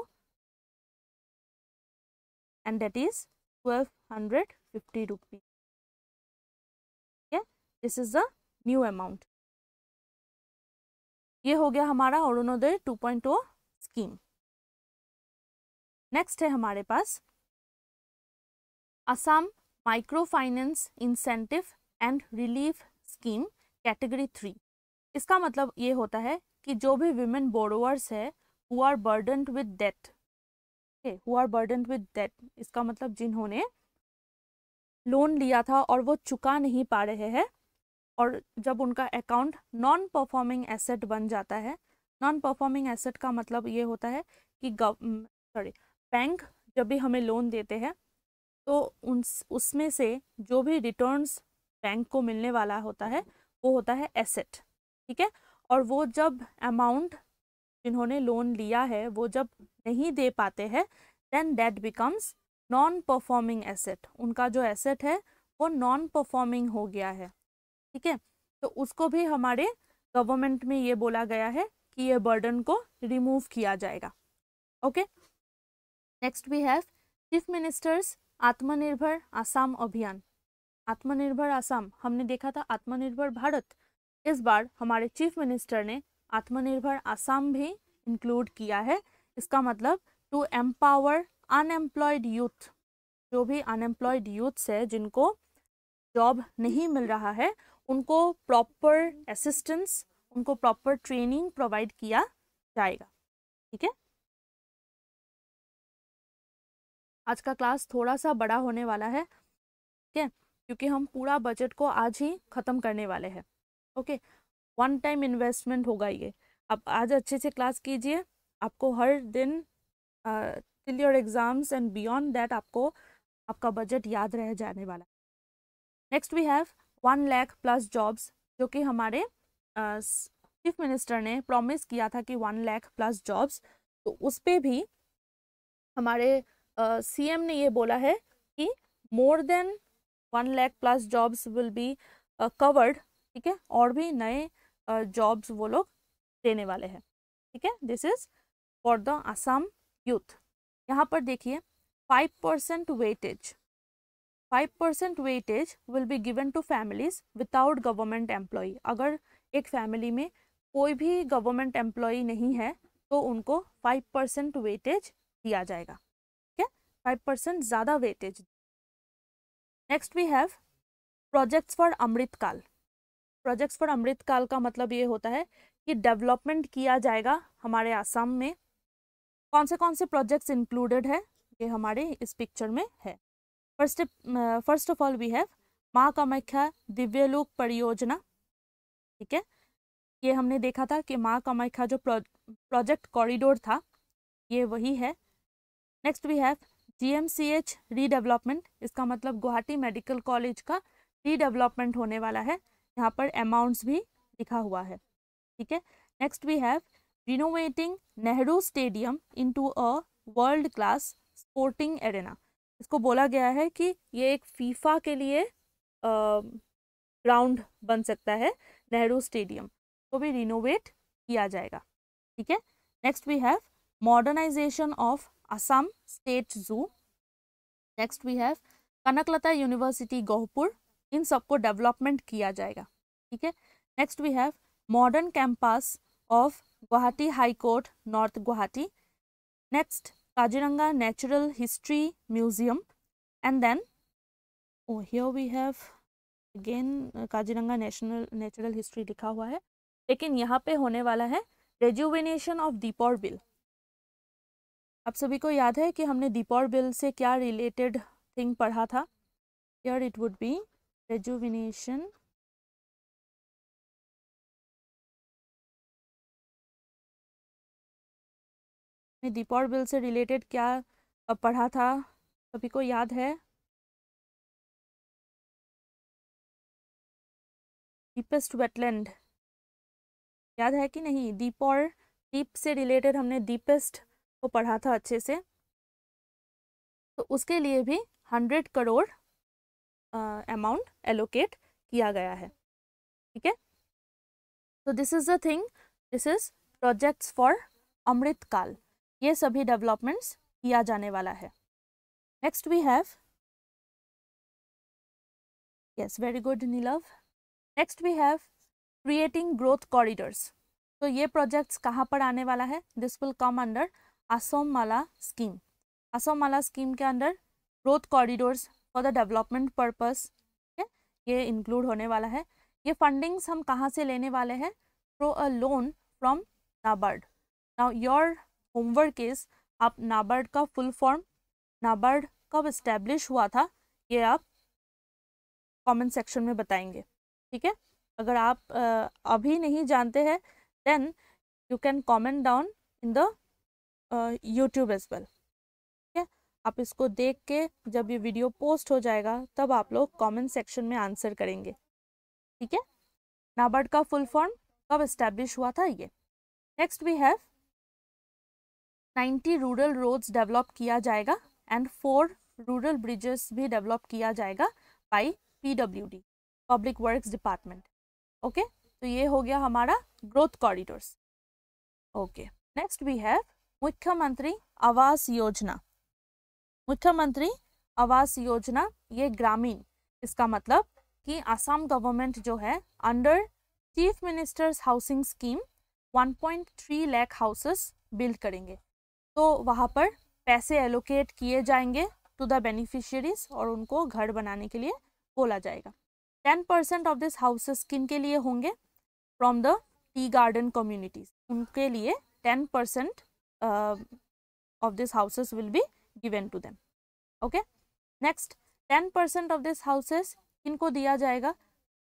and that is 1250 hundred ठीक है this is the new amount ये हो गया हमारा अरुणोदय 2.0 स्कीम नेक्स्ट है हमारे पास Assam micro finance incentive and relief scheme category three इसका मतलब ये होता है कि जो भी विमेन बोरोवर्स है who are burden with debt who are burden with debt इसका मतलब जिन्होंने लोन लिया था और वो चुका नहीं पा रहे हैं और जब उनका अकाउंट नॉन परफॉर्मिंग एसेट बन जाता है नॉन परफॉर्मिंग एसेट का मतलब ये होता है कि सॉरी बैंक जब भी हमें लोन देते हैं तो उन उसमें से जो भी रिटर्न्स बैंक को मिलने वाला होता है वो होता है एसेट ठीक है और वो जब अमाउंट जिन्होंने लोन लिया है वो जब नहीं दे पाते हैं then debt becomes non performing asset उनका जो एसेट है वो नॉन परफॉर्मिंग हो गया है ठीक है तो उसको भी हमारे गवर्नमेंट में ये बोला गया है कि ये बर्डन को रिमूव किया जाएगा okay okay? Next we have chief ministers आत्मनिर्भर आसाम अभियान आत्मनिर्भर आसाम हमने देखा था आत्मनिर्भर भारत इस बार हमारे चीफ मिनिस्टर ने आत्मनिर्भर आसाम भी इंक्लूड किया है इसका मतलब टू एम्पावर अनएम्प्लॉयड यूथ जो भी अनएम्प्लॉयड यूथ्स है जिनको जॉब नहीं मिल रहा है उनको प्रॉपर असिस्टेंस उनको प्रॉपर ट्रेनिंग प्रोवाइड किया जाएगा ठीक है आज का क्लास थोड़ा सा बड़ा होने वाला है ठीक है क्योंकि हम पूरा बजट को आज ही ख़त्म करने वाले हैं ओके वन टाइम इन्वेस्टमेंट होगा ये आप आज अच्छे से क्लास कीजिए आपको हर दिन till your exams and beyond that आपको आपका बजट याद रह जाने वाला next we have one lakh plus jobs जो कि हमारे चीफ मिनिस्टर ने प्रॉमिस किया था कि वन लैख प्लस जॉब्स तो उस पर भी हमारे सीएम uh, ने ये बोला है कि more than one lakh plus jobs will be covered ठीक है और भी नए जॉब्स uh, वो लोग देने वाले हैं ठीक है this is for the Assam youth यहाँ पर देखिए five percent weightage five percent weightage will be given to families without government employ अगर एक फैमिली में कोई भी गवर्नमेंट एम्प्लॉय नहीं है तो उनको फाइव परसेंट वेटेज दिया जाएगा फाइव परसेंट ज़्यादा weightage next we have projects for Amrit Kaal projects for Amrit Kaal का मतलब ये होता है कि डेवलपमेंट किया जाएगा हमारे आसाम में कौन से कौन से प्रोजेक्ट्स इंक्लूडेड है ये हमारे इस पिक्चर में है first first of all we have Maa Kamakhya दिव्यलोक परियोजना ठीक है ये हमने देखा था कि माँ कामाख्या जो प्रोजेक्ट कॉरिडोर था ये वही है next we have GMCH redevelopment इसका मतलब गुवाहाटी मेडिकल कॉलेज का रीडेवलपमेंट होने वाला है यहाँ पर अमाउंट्स भी लिखा हुआ है ठीक है next we have renovating Nehru stadium into a world class sporting arena इसको बोला गया है कि ये एक फीफा के लिए ग्राउंड बन सकता है नेहरू स्टेडियम को भी रिनोवेट किया जाएगा ठीक है next we have modernization of Assam State Zoo. Next we have Kanaklata university Gohpur इन सबको डेवलपमेंट किया जाएगा ठीक है next we have modern campus of Guwahati high court north Guwahati next Kaziranga natural history museum and then oh here we have again Kaziranga national natural history लिखा हुआ है लेकिन यहाँ पे होने वाला है रेजुविनेशन ऑफ दीपोर बिल आप सभी को याद है कि हमने दीपोर बिल से क्या रिलेटेड थिंग पढ़ा था yeah it would be rejuvenation ने बिल से रिलेटेड क्या पढ़ा था सभी को याद है डीपेस्ट वेटलैंड याद है कि नहीं दीपोर डीप से रिलेटेड हमने डीपेस्ट को पढ़ा था अच्छे से तो उसके लिए भी हंड्रेड करोड़ अमाउंट एलोकेट किया गया है ठीक है तो this is the thing this is projects for Amrit Kaal ये सभी डेवलपमेंट्स किया जाने वाला है next we have yes very good नीलव next we have creating growth corridors तो ये प्रोजेक्ट्स कहाँ पर आने वाला है this will come under Asom Mala scheme Asom Mala scheme के अंदर growth corridors for the development purpose ठीक है ये इंक्लूड होने वाला है ये फंडिंग्स हम कहाँ से लेने वाले हैं through a loan from NABARD now your homework is आप नाबार्ड का फुल फॉर्म नाबार्ड कब इस्टेब्लिश हुआ था ये आप कमेंट सेक्शन में बताएंगे ठीक है अगर आप अभी नहीं जानते हैं then you can comment down in the YouTube as well ठीक है आप इसको देख के जब ये वीडियो पोस्ट हो जाएगा तब आप लोग कमेंट सेक्शन में आंसर करेंगे ठीक है नाबार्ड का फुल फॉर्म कब इस्टेब्लिश हुआ था ये next we have 90 rural roads develop किया जाएगा एंड फोर रूरल ब्रिजेस भी डेवलप किया जाएगा by P public work department okay तो ये हो गया हमारा growth corridors okay next we have Mukhyamantri आवास योजना मुख्यमंत्री आवास योजना ये ग्रामीण इसका मतलब कि असम गवर्नमेंट जो है under chief minister's housing scheme 1.3 lakh houses build करेंगे तो वहाँ पर पैसे एलोकेट किए जाएंगे टू द बेनिफिशियरीज और उनको घर बनाने के लिए बोला जाएगा ten percent of this houses किन के लिए होंगे from the tea garden communities उनके लिए ten percent uh, of these houses will be given to them okay next 10% of these houses इनको दिया जाएगा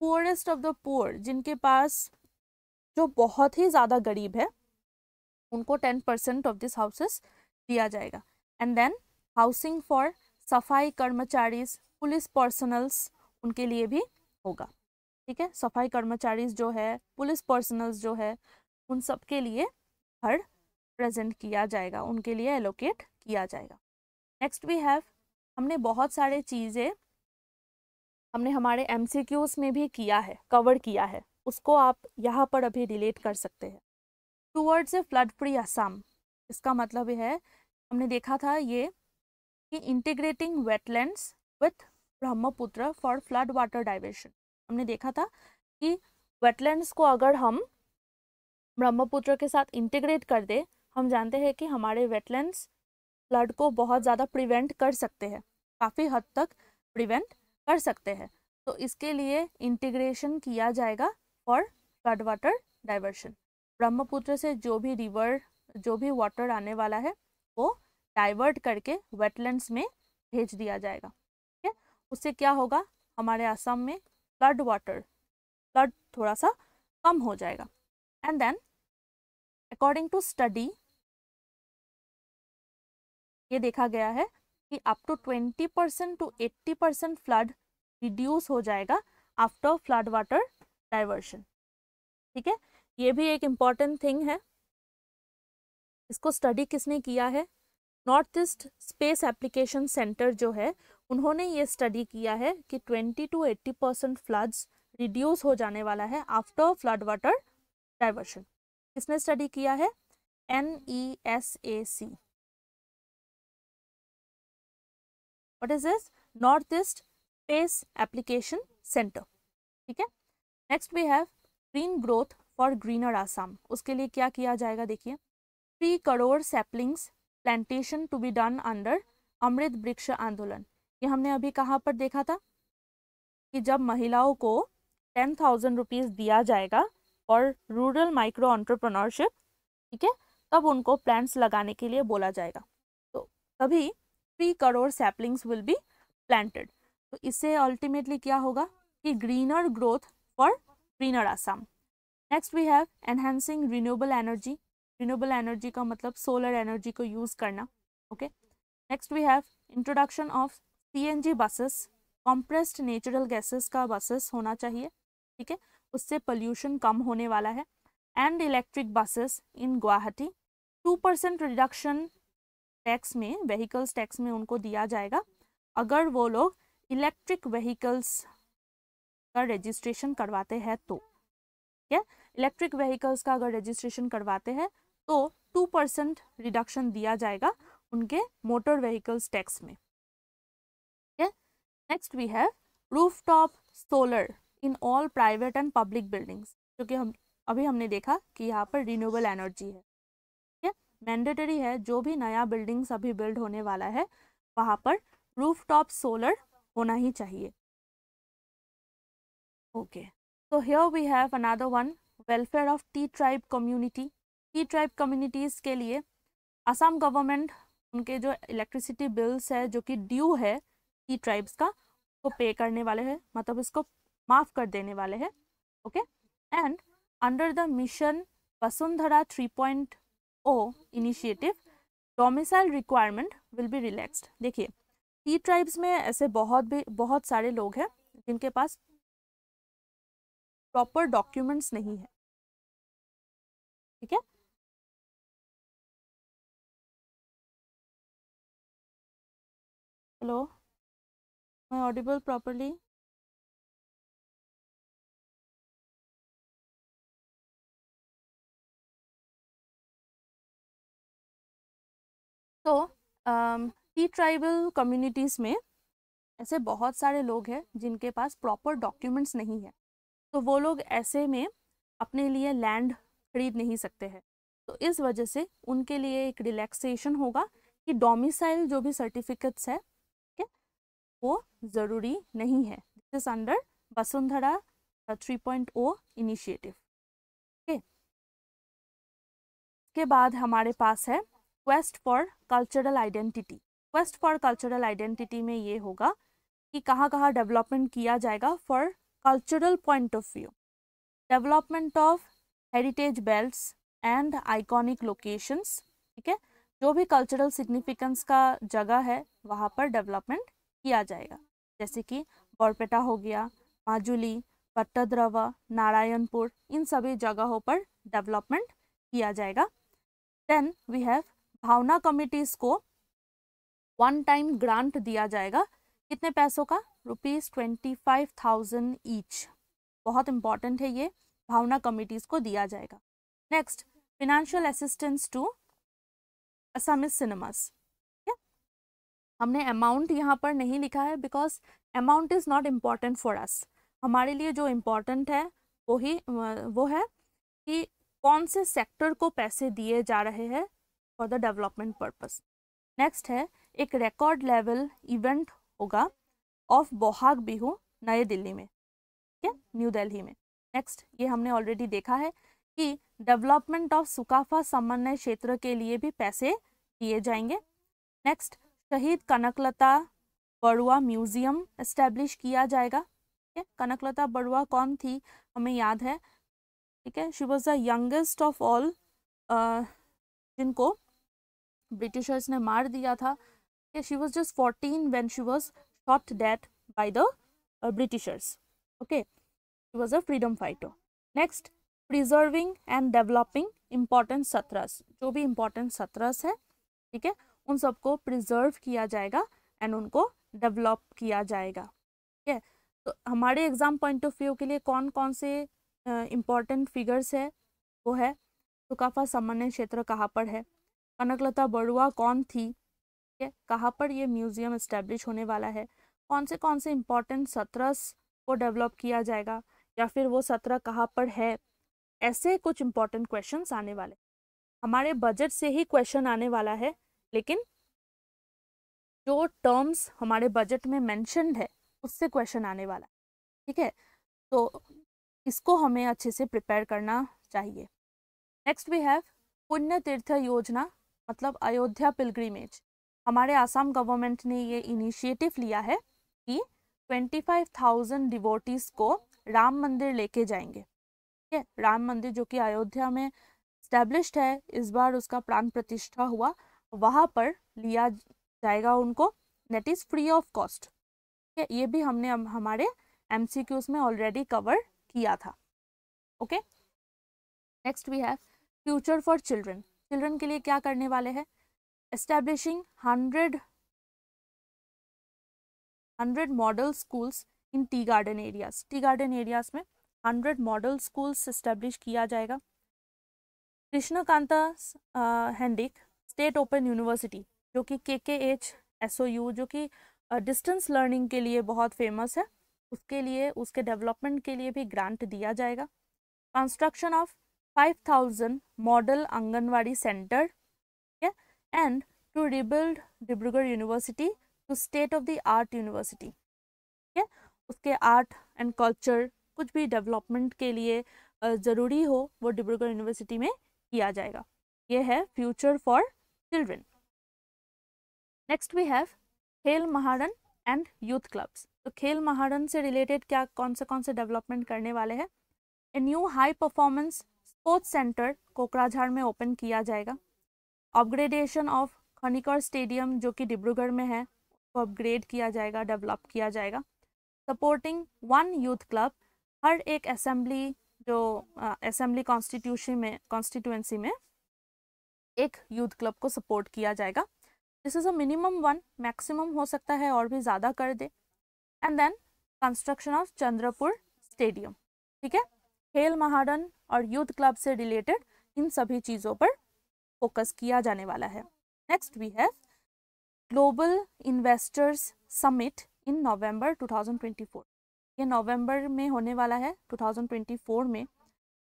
poorest of the poor जिनके पास जो बहुत ही ज़्यादा गरीब है उनको 10% ऑफ दिस हाउसेस दिया जाएगा एंड देन हाउसिंग फॉर सफाई कर्मचारीज पुलिस पर्सनल्स उनके लिए भी होगा ठीक है सफाई कर्मचारीज जो है पुलिस पर्सनल्स जो है उन सब के लिए घर प्रेजेंट किया जाएगा उनके लिए एलोकेट किया जाएगा नेक्स्ट वी हैव हमने बहुत सारे चीज़ें हमने हमारे एम में भी किया है कवर किया है उसको आप यहाँ पर अभी रिलेट कर सकते हैं towards a flood free Assam इसका मतलब यह है हमने देखा था ये कि integrating wetlands with Brahmaputra for flood water diversion हमने देखा था कि वेटलैंड्स को अगर हम ब्रह्मपुत्र के साथ इंटीग्रेट कर दे हम जानते हैं कि हमारे वेटलैंड्स फ्लड को बहुत ज़्यादा प्रिवेंट कर सकते हैं काफ़ी हद तक प्रिवेंट कर सकते हैं तो इसके लिए इंटीग्रेशन किया जाएगा for flood water diversion Brahmaputra से जो भी रिवर जो भी वाटर आने वाला है वो डाइवर्ट करके वेटलैंड्स में भेज दिया जाएगा ठीक है उससे क्या होगा हमारे आसाम में फ्लड वाटर फ्लड थोड़ा सा कम हो जाएगा and then according to study ये देखा गया है कि up to twenty percent to eighty percent flood reduce हो जाएगा आफ्टर फ्लड वाटर डाइवर्शन ठीक है ये भी एक इम्पॉर्टेंट थिंग है इसको स्टडी किसने किया है north east space application center जो है उन्होंने ये स्टडी किया है कि twenty to eighty percent floods reduce हो जाने वाला है आफ्टर फ्लड वाटर डाइवर्शन किसने स्टडी किया है N E S A C what is this northeast space application center ठीक है next we have green growth for greener Assam उसके लिए क्या किया जाएगा देखिए three crore saplings plantation to be done under Amrit वृक्ष आंदोलन ये हमने अभी कहाँ पर देखा था कि जब महिलाओं को टेन थाउजेंड रुपीज़ दिया जाएगा और रूरल माइक्रो ऑन्टरप्रनोरशिप ठीक है तब उनको प्लांट्स लगाने के लिए बोला जाएगा तो तभी three crore saplings will be planted तो इससे अल्टीमेटली क्या होगा कि greener growth for greener Assam next we have enhancing renewable energy renewable energy का मतलब सोलर एनर्जी को यूज़ करना okay next we have introduction of C N G buses compressed natural gases का बसेस होना चाहिए ठीक है उससे पोल्यूशन कम होने वाला है and electric buses in Guwahati two percent reduction tax में व्हीकल्स टैक्स में उनको दिया जाएगा अगर वो लोग इलेक्ट्रिक व्हीकल्स का रजिस्ट्रेशन करवाते हैं तो ठीक है इलेक्ट्रिक व्हीकल्स का अगर रजिस्ट्रेशन करवाते हैं तो टू परसेंट रिडक्शन दिया जाएगा उनके मोटर व्हीकल्स टैक्स में ठीक है next we have roof top solar in all private and public buildings क्योंकि हम अभी हमने देखा कि यहाँ पर रिन्यूएबल एनर्जी है मैंडेटरी है जो भी नया बिल्डिंग्स अभी बिल्ड होने वाला है वहाँ पर रूफ टॉप सोलर होना ही चाहिए ओके तो here we have another one welfare of tea tribe community tea tribe communities के लिए असम गवर्नमेंट उनके जो इलेक्ट्रिसिटी बिल्स है जो कि ड्यू है टी ट्राइब्स का उसको पे करने वाले हैं मतलब इसको माफ़ कर देने वाले हैं okay and under the mission Vasundhara three point O initiative domicile requirement will be relaxed देखिए टी ट्राइब्स में ऐसे बहुत भी बहुत सारे लोग हैं जिनके पास प्रॉपर डॉक्यूमेंट्स नहीं है ठीक है हेलो मैं ऑडिबल प्रॉपरली तो टी ट्राइबल कम्युनिटीज़ में ऐसे बहुत सारे लोग हैं जिनके पास प्रॉपर डॉक्यूमेंट्स नहीं है तो वो लोग ऐसे में अपने लिए लैंड खरीद नहीं सकते हैं तो इस वजह से उनके लिए एक रिलैक्सेशन होगा कि डोमिसाइल जो भी सर्टिफिकेट्स है के? वो ज़रूरी नहीं है this is under Vasundhara three point O initiative के बाद हमारे पास है quest for cultural identity quest for cultural identity में ये होगा कि कहाँ कहाँ डेवलपमेंट किया जाएगा for cultural point of view development of heritage belt and iconic locations ठीक है जो भी कल्चरल सिग्निफिकेंस का जगह है वहाँ पर डेवलपमेंट किया जाएगा जैसे कि बोरपेटा हो गया माजुली पट्टद्रवा नारायणपुर इन सभी जगहों पर डेवलपमेंट किया जाएगा then we have Bhawna committees को वन टाइम ग्रांट दिया जाएगा कितने पैसों का rupees twenty five thousand each बहुत इंपॉर्टेंट है ये भावना कमिटीज़ को दिया जाएगा next financial assistance to Assamese cinemas हमने अमाउंट यहाँ पर नहीं लिखा है because amount is not important for us हमारे लिए जो इम्पॉर्टेंट है वो ही वो है कि कौन से सेक्टर को पैसे दिए जा रहे हैं for the development purpose next है एक रिकॉर्ड लेवल इवेंट होगा ऑफ बोहाग बिहू नए दिल्ली में ठीक है न्यू दिल्ली में नेक्स्ट ये हमने ऑलरेडी देखा है कि डेवलपमेंट ऑफ सुकाफा समन्वय क्षेत्र के लिए भी पैसे दिए जाएंगे नेक्स्ट शहीद कनकलता बड़ुआ म्यूजियम इस्टेब्लिश किया जाएगा ठीक है कनकलता बड़ुआ कौन थी हमें याद है ठीक है she was the youngest of all जिनको ब्रिटिशर्स ने मार दिया था she was just fourteen when she was shot death by the Britishers okay she was a freedom fighter next preserving and developing important sattras जो भी इम्पॉर्टेंट सत्रस है ठीक है उन सबको प्रिजर्व किया जाएगा एंड उनको डेवलप किया जाएगा ठीक तो uh, है तो हमारे एग्जाम पॉइंट ऑफ व्यू के लिए कौन कौन से इम्पॉर्टेंट फिगर्स है वो है सुकाफा सामान्य क्षेत्र कहाँ पर है कनकलता बड़ुआ कौन थी ठीक है कहाँ पर ये म्यूजियम इस्टेब्लिश होने वाला है कौन से कौन से इम्पोर्टेंट सत्रस को डेवलप किया जाएगा या फिर वो सत्रह कहाँ पर है ऐसे कुछ इम्पोर्टेंट क्वेश्चन आने वाले हमारे बजट से ही क्वेश्चन आने वाला है लेकिन जो टर्म्स हमारे बजट में मैंशनड है उससे क्वेश्चन आने वाला है ठीक है तो इसको हमें अच्छे से प्रिपेयर करना चाहिए नेक्स्ट वी हैव पुण्य तीर्थ योजना मतलब अयोध्या पिलग्रीमेज हमारे आसाम गवर्नमेंट ने ये इनिशिएटिव लिया है कि 25,000 डिवोटीज को राम मंदिर लेके जाएंगे ठीक है राम मंदिर जो कि अयोध्या में स्टैब्लिश्ड है इस बार उसका प्राण प्रतिष्ठा हुआ वहाँ पर लिया जाएगा उनको net is free of cost ठीक है ये भी हमने हम, हमारे एम में ऑलरेडी कवर किया था okay next we have future for children children के लिए क्या करने वाले हैं establishing hundred hundred model schools in tea garden areas tea garden areas में हंड्रेड मॉडल स्कूल्स इस्टेब्लिश किया जाएगा Krishnakanta Handique state open university जो कि के के एच एस ओ यू जो कि डिस्टेंस लर्निंग के लिए बहुत फेमस है उसके लिए उसके डेवलपमेंट के लिए भी ग्रांट दिया जाएगा construction of 5000 model Anganwadi center yeah, and to rebuild Dibrugarh University to state of the art university. Yeah, उसके आर्ट एंड कल्चर कुछ भी डेवलपमेंट के लिए ज़रूरी हो वो डिब्रूगढ़ यूनिवर्सिटी में किया जाएगा ये है future for children next we have Khel Maharan and youth clubs तो खेल महारन से रिलेटेड क्या कौन से कौन से डेवलपमेंट करने वाले हैं a new high performance sports center Kokrajhar में ओपन किया जाएगा अपग्रेडेशन ऑफ खनिकर स्टेडियम जो कि डिब्रूगढ़ में है उसको अपग्रेड किया जाएगा डेवलप किया जाएगा सपोर्टिंग वन यूथ क्लब हर एक असेंबली जो असेंबली कॉन्स्टिट्यूशन में कॉन्स्टिट्यूंसी में एक यूथ क्लब को सपोर्ट किया जाएगा this is a minimum one maximum हो सकता है और भी ज़्यादा कर दे and then construction of Chandrapur stadium ठीक है खेल महारन और यूथ क्लब से रिलेटेड इन सभी चीज़ों पर फोकस किया जाने वाला है next we have global investors summit in November 2024 ये नवंबर में होने वाला है 2024 में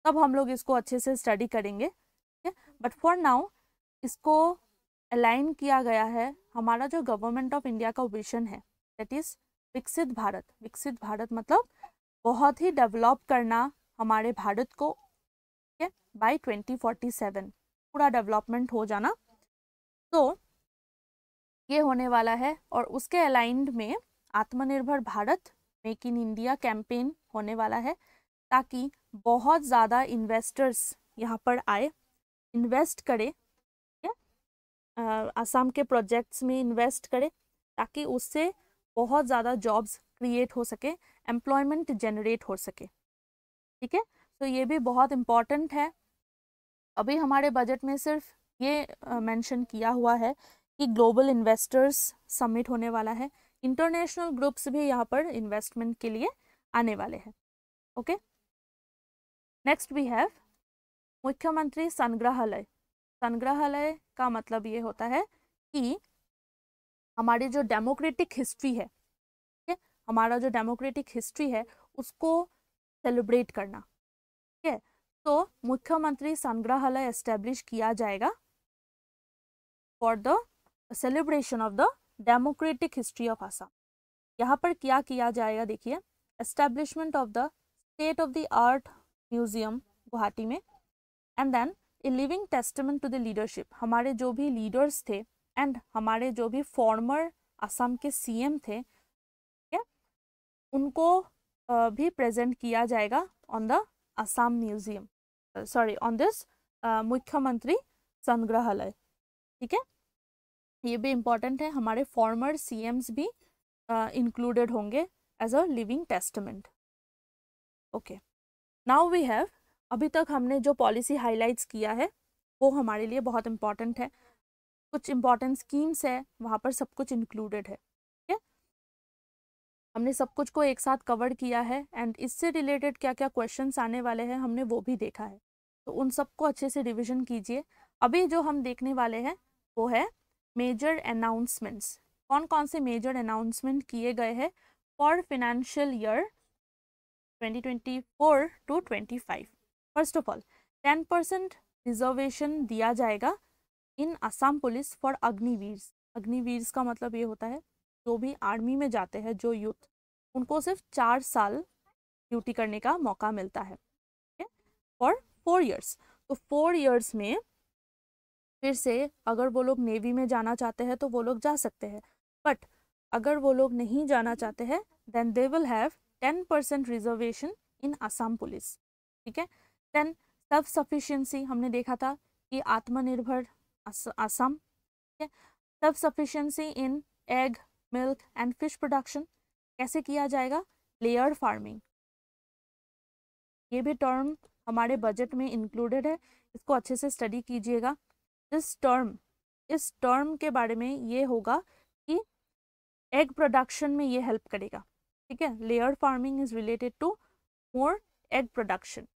तब हम लोग इसको अच्छे से स्टडी करेंगे बट फॉर नाउ इसको अलाइन किया गया है हमारा जो गवर्नमेंट ऑफ इंडिया का विजन है दैट इज़ विकसित भारत विकसित भारत मतलब बहुत ही डेवलप करना हमारे भारत को बाय 2047 पूरा डेवलपमेंट हो जाना तो ये होने वाला है और उसके अलाइंड में Atmanirbhar Bharat make in India campaign होने वाला है ताकि बहुत ज़्यादा इन्वेस्टर्स यहाँ पर आए इन्वेस्ट करे आसाम के प्रोजेक्ट्स में इन्वेस्ट करे ताकि उससे बहुत ज़्यादा जॉब्स क्रिएट हो सके एम्प्लॉयमेंट जनरेट हो सके ठीक है तो ये भी बहुत इम्पॉर्टेंट है अभी हमारे बजट में सिर्फ ये मेंशन किया हुआ है कि ग्लोबल इन्वेस्टर्स समिट होने वाला है इंटरनेशनल ग्रुप्स भी यहाँ पर इन्वेस्टमेंट के लिए आने वाले हैं ओके नेक्स्ट वी हैव मुख्यमंत्री संग्रहालय संग्रहालय का मतलब ये होता है कि हमारी जो डेमोक्रेटिक हिस्ट्री है ठीक है हमारा जो डेमोक्रेटिक हिस्ट्री है उसको सेलिब्रेट करना ठीक है तो मुख्यमंत्री संग्रहालय एस्टेब्लिश किया जाएगा for the celebration of the democratic history of Assam यहाँ पर क्या किया जाएगा देखिए establishment of the state of the art museum Guwahati में and then a living testament to the leadership हमारे जो भी लीडर्स थे एंड हमारे जो भी फॉर्मर असम के सीएम थे ठीक है उनको भी प्रेजेंट किया जाएगा on the Assam Museum. Uh, sorry, on this uh, मुख्यमंत्री संग्रहालय ठीक है ये भी इम्पॉर्टेंट है हमारे फॉर्मर सीएम्स भी इंक्लूडेड uh, होंगे as a living testament okay now we have अभी तक हमने जो पॉलिसी हाईलाइट्स किया है वो हमारे लिए बहुत इम्पॉर्टेंट है कुछ इम्पॉर्टेंट स्कीम्स है वहाँ पर सब कुछ इंक्लूडेड है हमने सब कुछ को एक साथ कवर किया है एंड इससे रिलेटेड क्या क्या क्वेश्चन आने वाले हैं हमने वो भी देखा है तो उन सबको अच्छे से रिविजन कीजिए अभी जो हम देखने वाले हैं वो है मेजर अनाउंसमेंट्स कौन कौन से मेजर अनाउंसमेंट किए गए हैं for financial year 2024 to 25 first of all 10 percent reservation दिया जाएगा in Assam police for Agniveer Agniveer का मतलब ये होता है जो भी आर्मी में जाते हैं जो यूथ उनको सिर्फ चार साल ड्यूटी करने का मौका मिलता है फॉर फोर ईयर्स तो फोर ईयर्स में फिर से अगर वो लोग नेवी में जाना चाहते हैं तो वो लोग जा सकते हैं बट अगर वो लोग नहीं जाना चाहते हैं then they will have ten percent reservation in Assam police ठीक है देन सेल्फ सफिशियंसी हमने देखा था कि आत्मनिर्भर आसाम ठीक है self sufficiency in egg milk and fish production कैसे किया जाएगा लेयर्ड फार्मिंग ये भी टर्म हमारे बजट में इंक्लूडेड है इसको अच्छे से स्टडी कीजिएगा इस टर्म इस टर्म के बारे में ये होगा कि एग प्रोडक्शन में ये हेल्प करेगा ठीक है layer farming is related to more egg production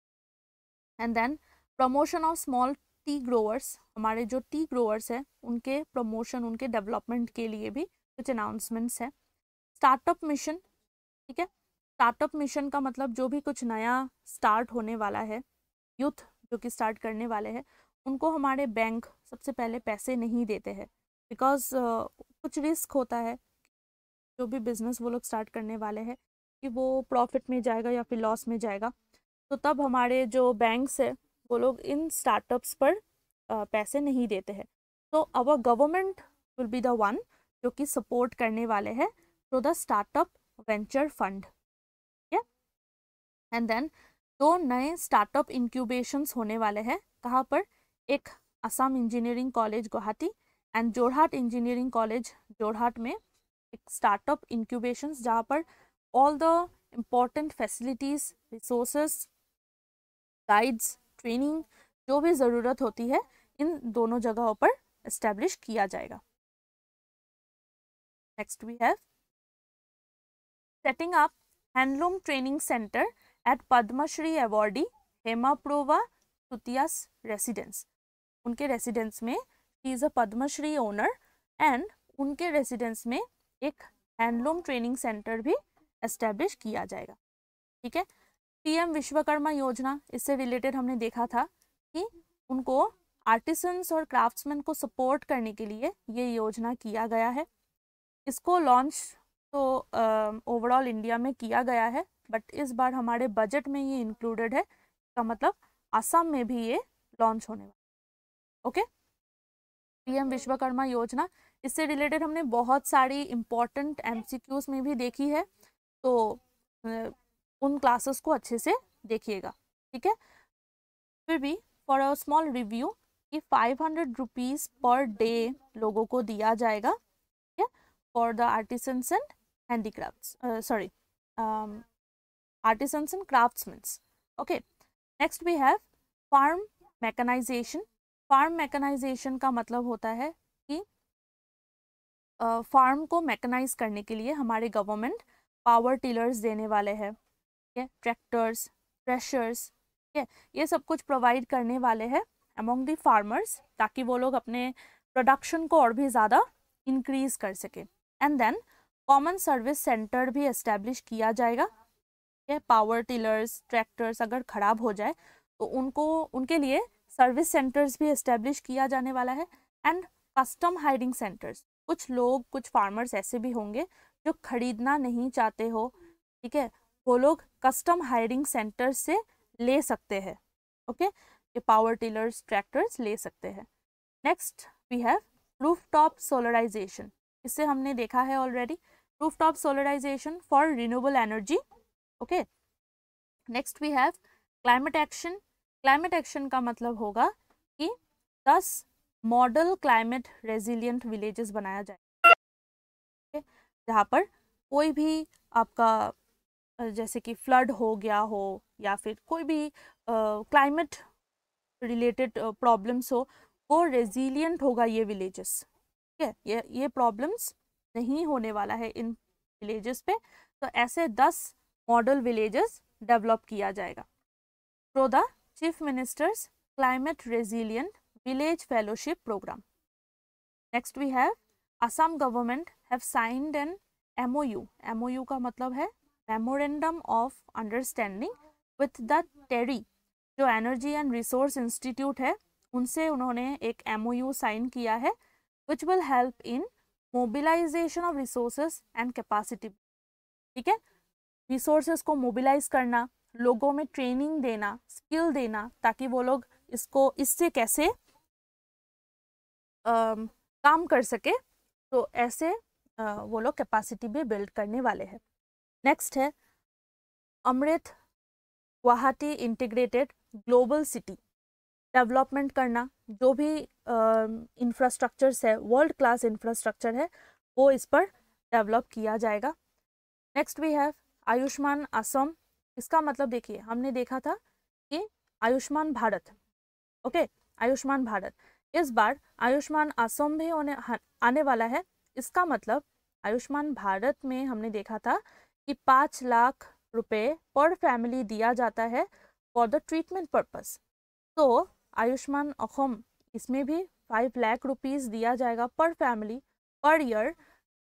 and then promotion of small tea growers हमारे जो टी ग्रोअर्स हैं उनके प्रमोशन उनके डेवलपमेंट के लिए भी कुछ अनाउंसमेंट्स है स्टार्टअप मिशन ठीक है स्टार्टअप मिशन का मतलब जो भी कुछ नया स्टार्ट होने वाला है यूथ जो कि स्टार्ट करने वाले हैं उनको हमारे बैंक सबसे पहले पैसे नहीं देते हैं बिकॉज uh, कुछ रिस्क होता है जो भी बिजनेस वो लोग स्टार्ट करने वाले हैं कि वो प्रॉफिट में जाएगा या फिर लॉस में जाएगा तो तब हमारे जो बैंक्स है वो लोग इन स्टार्टअप्स पर पैसे नहीं देते हैं तो our government will be the one जो कि सपोर्ट करने वाले हैं through the startup venture fund and then दो नए स्टार्टअप इंक्यूबेशंस होने वाले हैं कहाँ पर एक Assam engineering college Guwahati and Jorhat engineering college Jorhat में एक स्टार्टअप इंक्यूबेशंस जहाँ पर all the important facilities resources guides training जो भी ज़रूरत होती है इन दोनों जगहों पर इस्टेब्लिश किया जाएगा Next we have setting up handloom training center at Padma Shri awardee Hema Prova Sutiya's residence. उनके रेसिडेंस में is a Padmashri honour and उनके रेसिडेंस में एक हैंडलूम ट्रेनिंग सेंटर भी एस्टेब्लिश किया जाएगा ठीक है एम विश्वकर्मा योजना इससे रिलेटेड हमने देखा था कि उनको आर्टिसंस और क्राफ्ट्समैन को सपोर्ट करने के लिए ये योजना किया गया है इसको लॉन्च तो ओवरऑल इंडिया में किया गया है बट इस बार हमारे बजट में ये इंक्लूडेड है इसका मतलब असम में भी ये लॉन्च होने वाला ओके पीएम विश्वकर्मा योजना इससे रिलेटेड हमने बहुत सारी इम्पॉर्टेंट एमसीक्यूज में भी देखी है तो उन क्लासेस को अच्छे से देखिएगा ठीक है फिर भी फॉर अ स्मॉल रिव्यू कि five hundred rupees per day लोगों को दिया जाएगा for the artisans and handicrafts uh, sorry um, artisans and craftsmen okay next we have farm mechanization farm mechanization का मतलब होता है कि फार्म uh, को मैकेनाइज करने के लिए हमारे गवर्नमेंट पावर टिलर्स देने वाले हैं ठीक है ट्रैक्टर्स प्रेशर्स ठीक है ये सब कुछ प्रोवाइड करने वाले हैं अमोंग दी फार्मर्स ताकि वो लोग अपने प्रोडक्शन को और भी ज़्यादा इंक्रीज कर सकें and then common service centre भी इस्टेब्लिश किया जाएगा ठीक है पावर टिलर्स ट्रैक्टर्स अगर ख़राब हो जाए तो उनको उनके लिए सर्विस सेंटर्स भी इस्टेब्लिश किया जाने वाला है एंड कस्टम हायरिंग सेंटर्स कुछ लोग कुछ फार्मर्स ऐसे भी होंगे जो खरीदना नहीं चाहते हो ठीक है वो लोग कस्टम हायरिंग सेंटर्स से ले सकते हैं ओके ये पावर टिलर्स ट्रैक्टर्स ले सकते हैं next we have roof top solarisation इससे हमने देखा है already roof top solarisation for renewable energy okay next we have climate action climate action का मतलब होगा कि दस मॉडल क्लाइमेट रेजिलियंट विलेजेस बनाया जाए okay? जहाँ पर कोई भी आपका जैसे कि फ्लड हो गया हो या फिर कोई भी क्लाइमेट रिलेटेड प्रॉब्लम्स हो वो रेजिलियंट होगा ये विलेजेस ठीक है ये ये प्रॉब्लम्स नहीं होने वाला है इन विलेजेस पे तो ऐसे दस मॉडल विलेजेस डेवलप किया जाएगा प्रो the chief minister's climate resilient village fellowship programme next we have Assam government have signed an M O का मतलब है memorandum of understanding with the TERI जो एनर्जी एंड रिसोर्स इंस्टीट्यूट है उनसे उन्होंने एक एम यू साइन किया है which will help in mobilization of resources and capacity ठीक है resources को mobilize करना लोगों में training देना skill देना ताकि वो लोग इसको इससे कैसे आ, काम कर सके तो ऐसे आ, वो लोग capacity भी build करने वाले हैं next है Amrit Guwahati integrated global city development करना जो भी इंफ्रास्ट्रक्चर्स है वर्ल्ड क्लास इंफ्रास्ट्रक्चर है वो इस पर डेवलप किया जाएगा next we have Ayushman Assam इसका मतलब देखिए हमने देखा था कि आयुष्मान भारत ओके okay, आयुष्मान भारत इस बार आयुष्मान असम भी होने आने वाला है इसका मतलब आयुष्मान भारत में हमने देखा था कि पाँच लाख रुपए पर फैमिली दिया जाता है फॉर द ट्रीटमेंट पर्पस तो आयुष्मान अखम इसमें भी फाइव लाख रुपीज़ दिया जाएगा पर फैमिली पर ईयर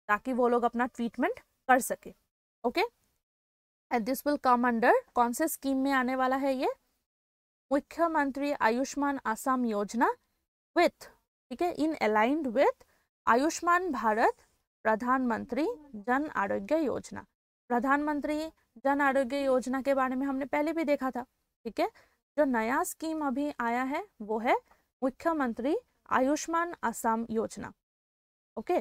ताकि वो लोग अपना ट्रीटमेंट कर सके okay and this will come under कौन से स्कीम में आने वाला है ये मुख्यमंत्री आयुष्मान आसाम योजना विथ ठीक है in aligned with Ayushman Bharat Pradhan Mantri Jan आरोग्य योजना प्रधानमंत्री जन आरोग्य योजना के बारे में हमने पहले भी देखा था ठीक है जो नया स्कीम अभी आया है वो है मुख्यमंत्री Ayushman Assam Yojana okay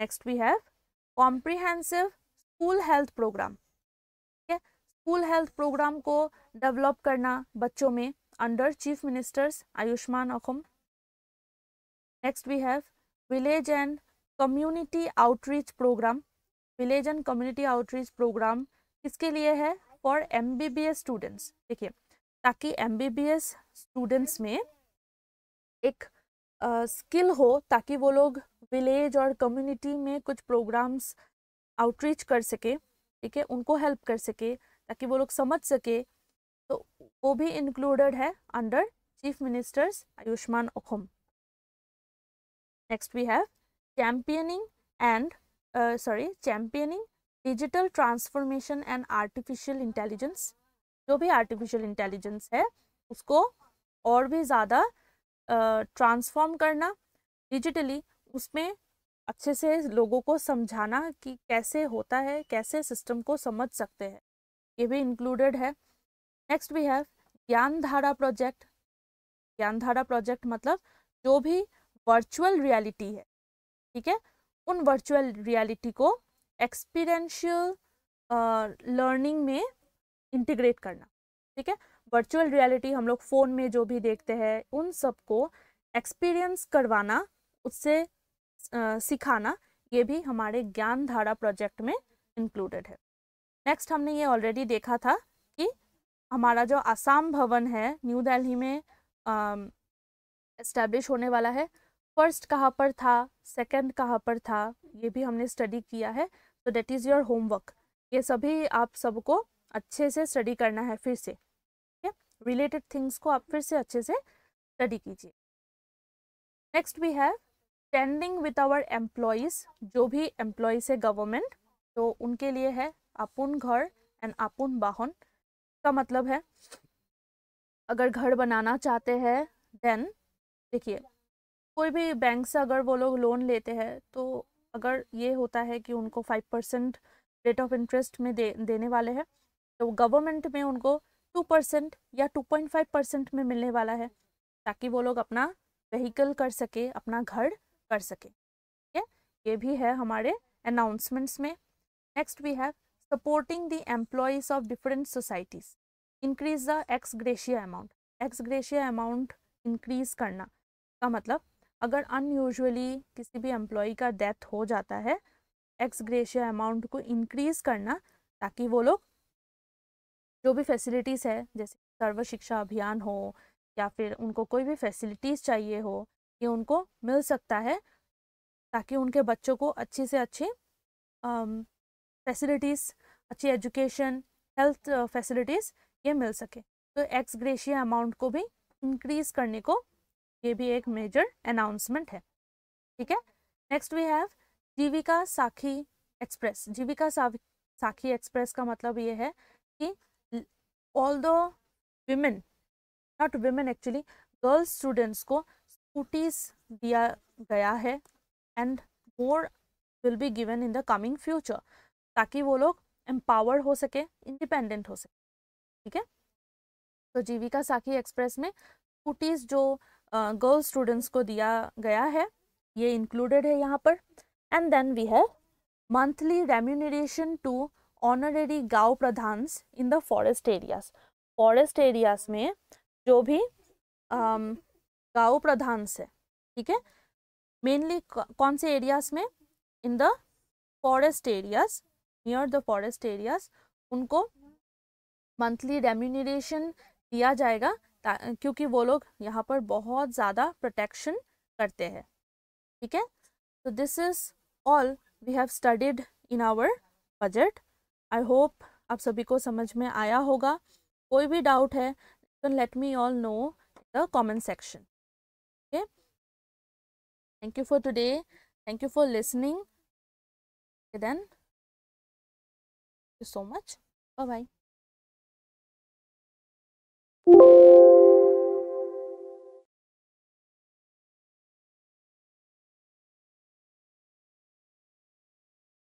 next we have comprehensive school health programme ठीक है स्कूल हेल्थ प्रोग्राम को डेवलप करना बच्चों में under chief minister's Ayushman Asom next we have village and community outreach programme village and community outreach programme किसके लिए है for M B B S students देखिए ताकि M B B S students में एक स्किल uh, हो ताकि वो लोग विलेज और कम्युनिटी में कुछ प्रोग्राम्स आउटरीच कर सके ठीक है उनको हेल्प कर सके ताकि वो लोग समझ सके तो वो भी इंक्लूडेड है under chief minister's Ayushman Asom next we have championing and sorry championing digital transformation and artificial intelligence जो भी आर्टिफिशियल इंटेलिजेंस है उसको और भी ज़्यादा ट्रांसफॉर्म करना डिजिटली उसमें अच्छे से लोगों को समझाना कि कैसे होता है कैसे सिस्टम को समझ सकते हैं ये भी इंक्लूडेड है नेक्स्ट वी हैव ज्ञान धारा प्रोजेक्ट ज्ञान धारा प्रोजेक्ट मतलब जो भी वर्चुअल रियलिटी है ठीक है उन वर्चुअल रियलिटी को एक्सपीरियंशियल लर्निंग uh, में इंटीग्रेट करना ठीक है वर्चुअल रियलिटी हम लोग फ़ोन में जो भी देखते हैं उन सबको एक्सपीरियंस करवाना उससे uh, सिखाना ये भी हमारे ज्ञान धारा प्रोजेक्ट में इंक्लूडेड है नेक्स्ट हमने ये ऑलरेडी देखा था कि हमारा जो आसाम भवन है न्यू दिल्ली में इस्टेब्लिश uh, होने वाला है फर्स्ट कहाँ पर था सेकंड कहाँ पर था ये भी हमने स्टडी किया है तो डेट इज़ योर होमवर्क ये सभी आप सबको अच्छे से स्टडी करना है फिर से ठीक है रिलेटेड थिंग्स को आप फिर से अच्छे से स्टडी कीजिए next we have standing with our employees जो भी एम्प्लॉयज़ है गवर्नमेंट तो उनके लिए है अपन घर एंड अपन वाहन का मतलब है अगर घर बनाना चाहते हैं देन देखिए कोई भी बैंक से अगर वो लोग लोन लेते हैं तो अगर ये होता है कि उनको five percent rate of interest में दे देने वाले हैं तो गवर्नमेंट में उनको टू परसेंट या टू पॉइंट फाइव परसेंट में मिलने वाला है ताकि वो लोग अपना व्हीकल कर सके अपना घर कर सके ठीक है ये भी है हमारे अनाउंसमेंट्स में नेक्स्ट भी है supporting the employees of different societies increase the ex gratia amount ex gratia amount increase करना का मतलब अगर अनयूजअली किसी भी एम्प्लॉय का डेथ हो जाता है एक्स ग्रेशिया अमाउंट को इंक्रीज़ करना ताकि वो लोग जो भी फैसिलिटीज़ है जैसे सर्व शिक्षा अभियान हो या फिर उनको कोई भी फैसिलिटीज़ चाहिए हो ये उनको मिल सकता है ताकि उनके बच्चों को अच्छी से अच्छी फैसिलिटीज़ अच्छी एजुकेशन हेल्थ फैसिलिटीज़ ये मिल सके तो एक्स ग्रेशिया अमाउंट को भी इंक्रीज़ करने को ये भी एक मेजर अनाउंसमेंट है ठीक है नेक्स्ट वी हैव जीविका साखी एक्सप्रेस जीविका साखी एक्सप्रेस का मतलब ये है कि all the women not women actually girls students को स्कूटीज दिया गया है and more will be given in the coming future ताकि वो लोग एम्पावर्ड हो सके इंडिपेंडेंट हो सके ठीक है तो जीविका साखी एक्सप्रेस में स्कूटीज जो गर्ल स्टूडेंट्स को दिया गया है ये इंक्लूडेड है यहाँ पर and then we have monthly remuneration to honorary गाँव प्रधान in the forest areas forest areas में जो भी um, गाँव प्रधान है ठीक है मेनली कौन से एरियाज में in the forest areas near the forest areas उनको मंथली रेम्यूनरेशन दिया जाएगा क्योंकि वो लोग यहाँ पर बहुत ज़्यादा प्रोटेक्शन करते हैं ठीक है तो this is all we have studied in our budget I hope आप सभी को समझ में आया होगा कोई भी डाउट है let me all know the comment section okay thank you for today thank you for listening then so much bye bye Thank you.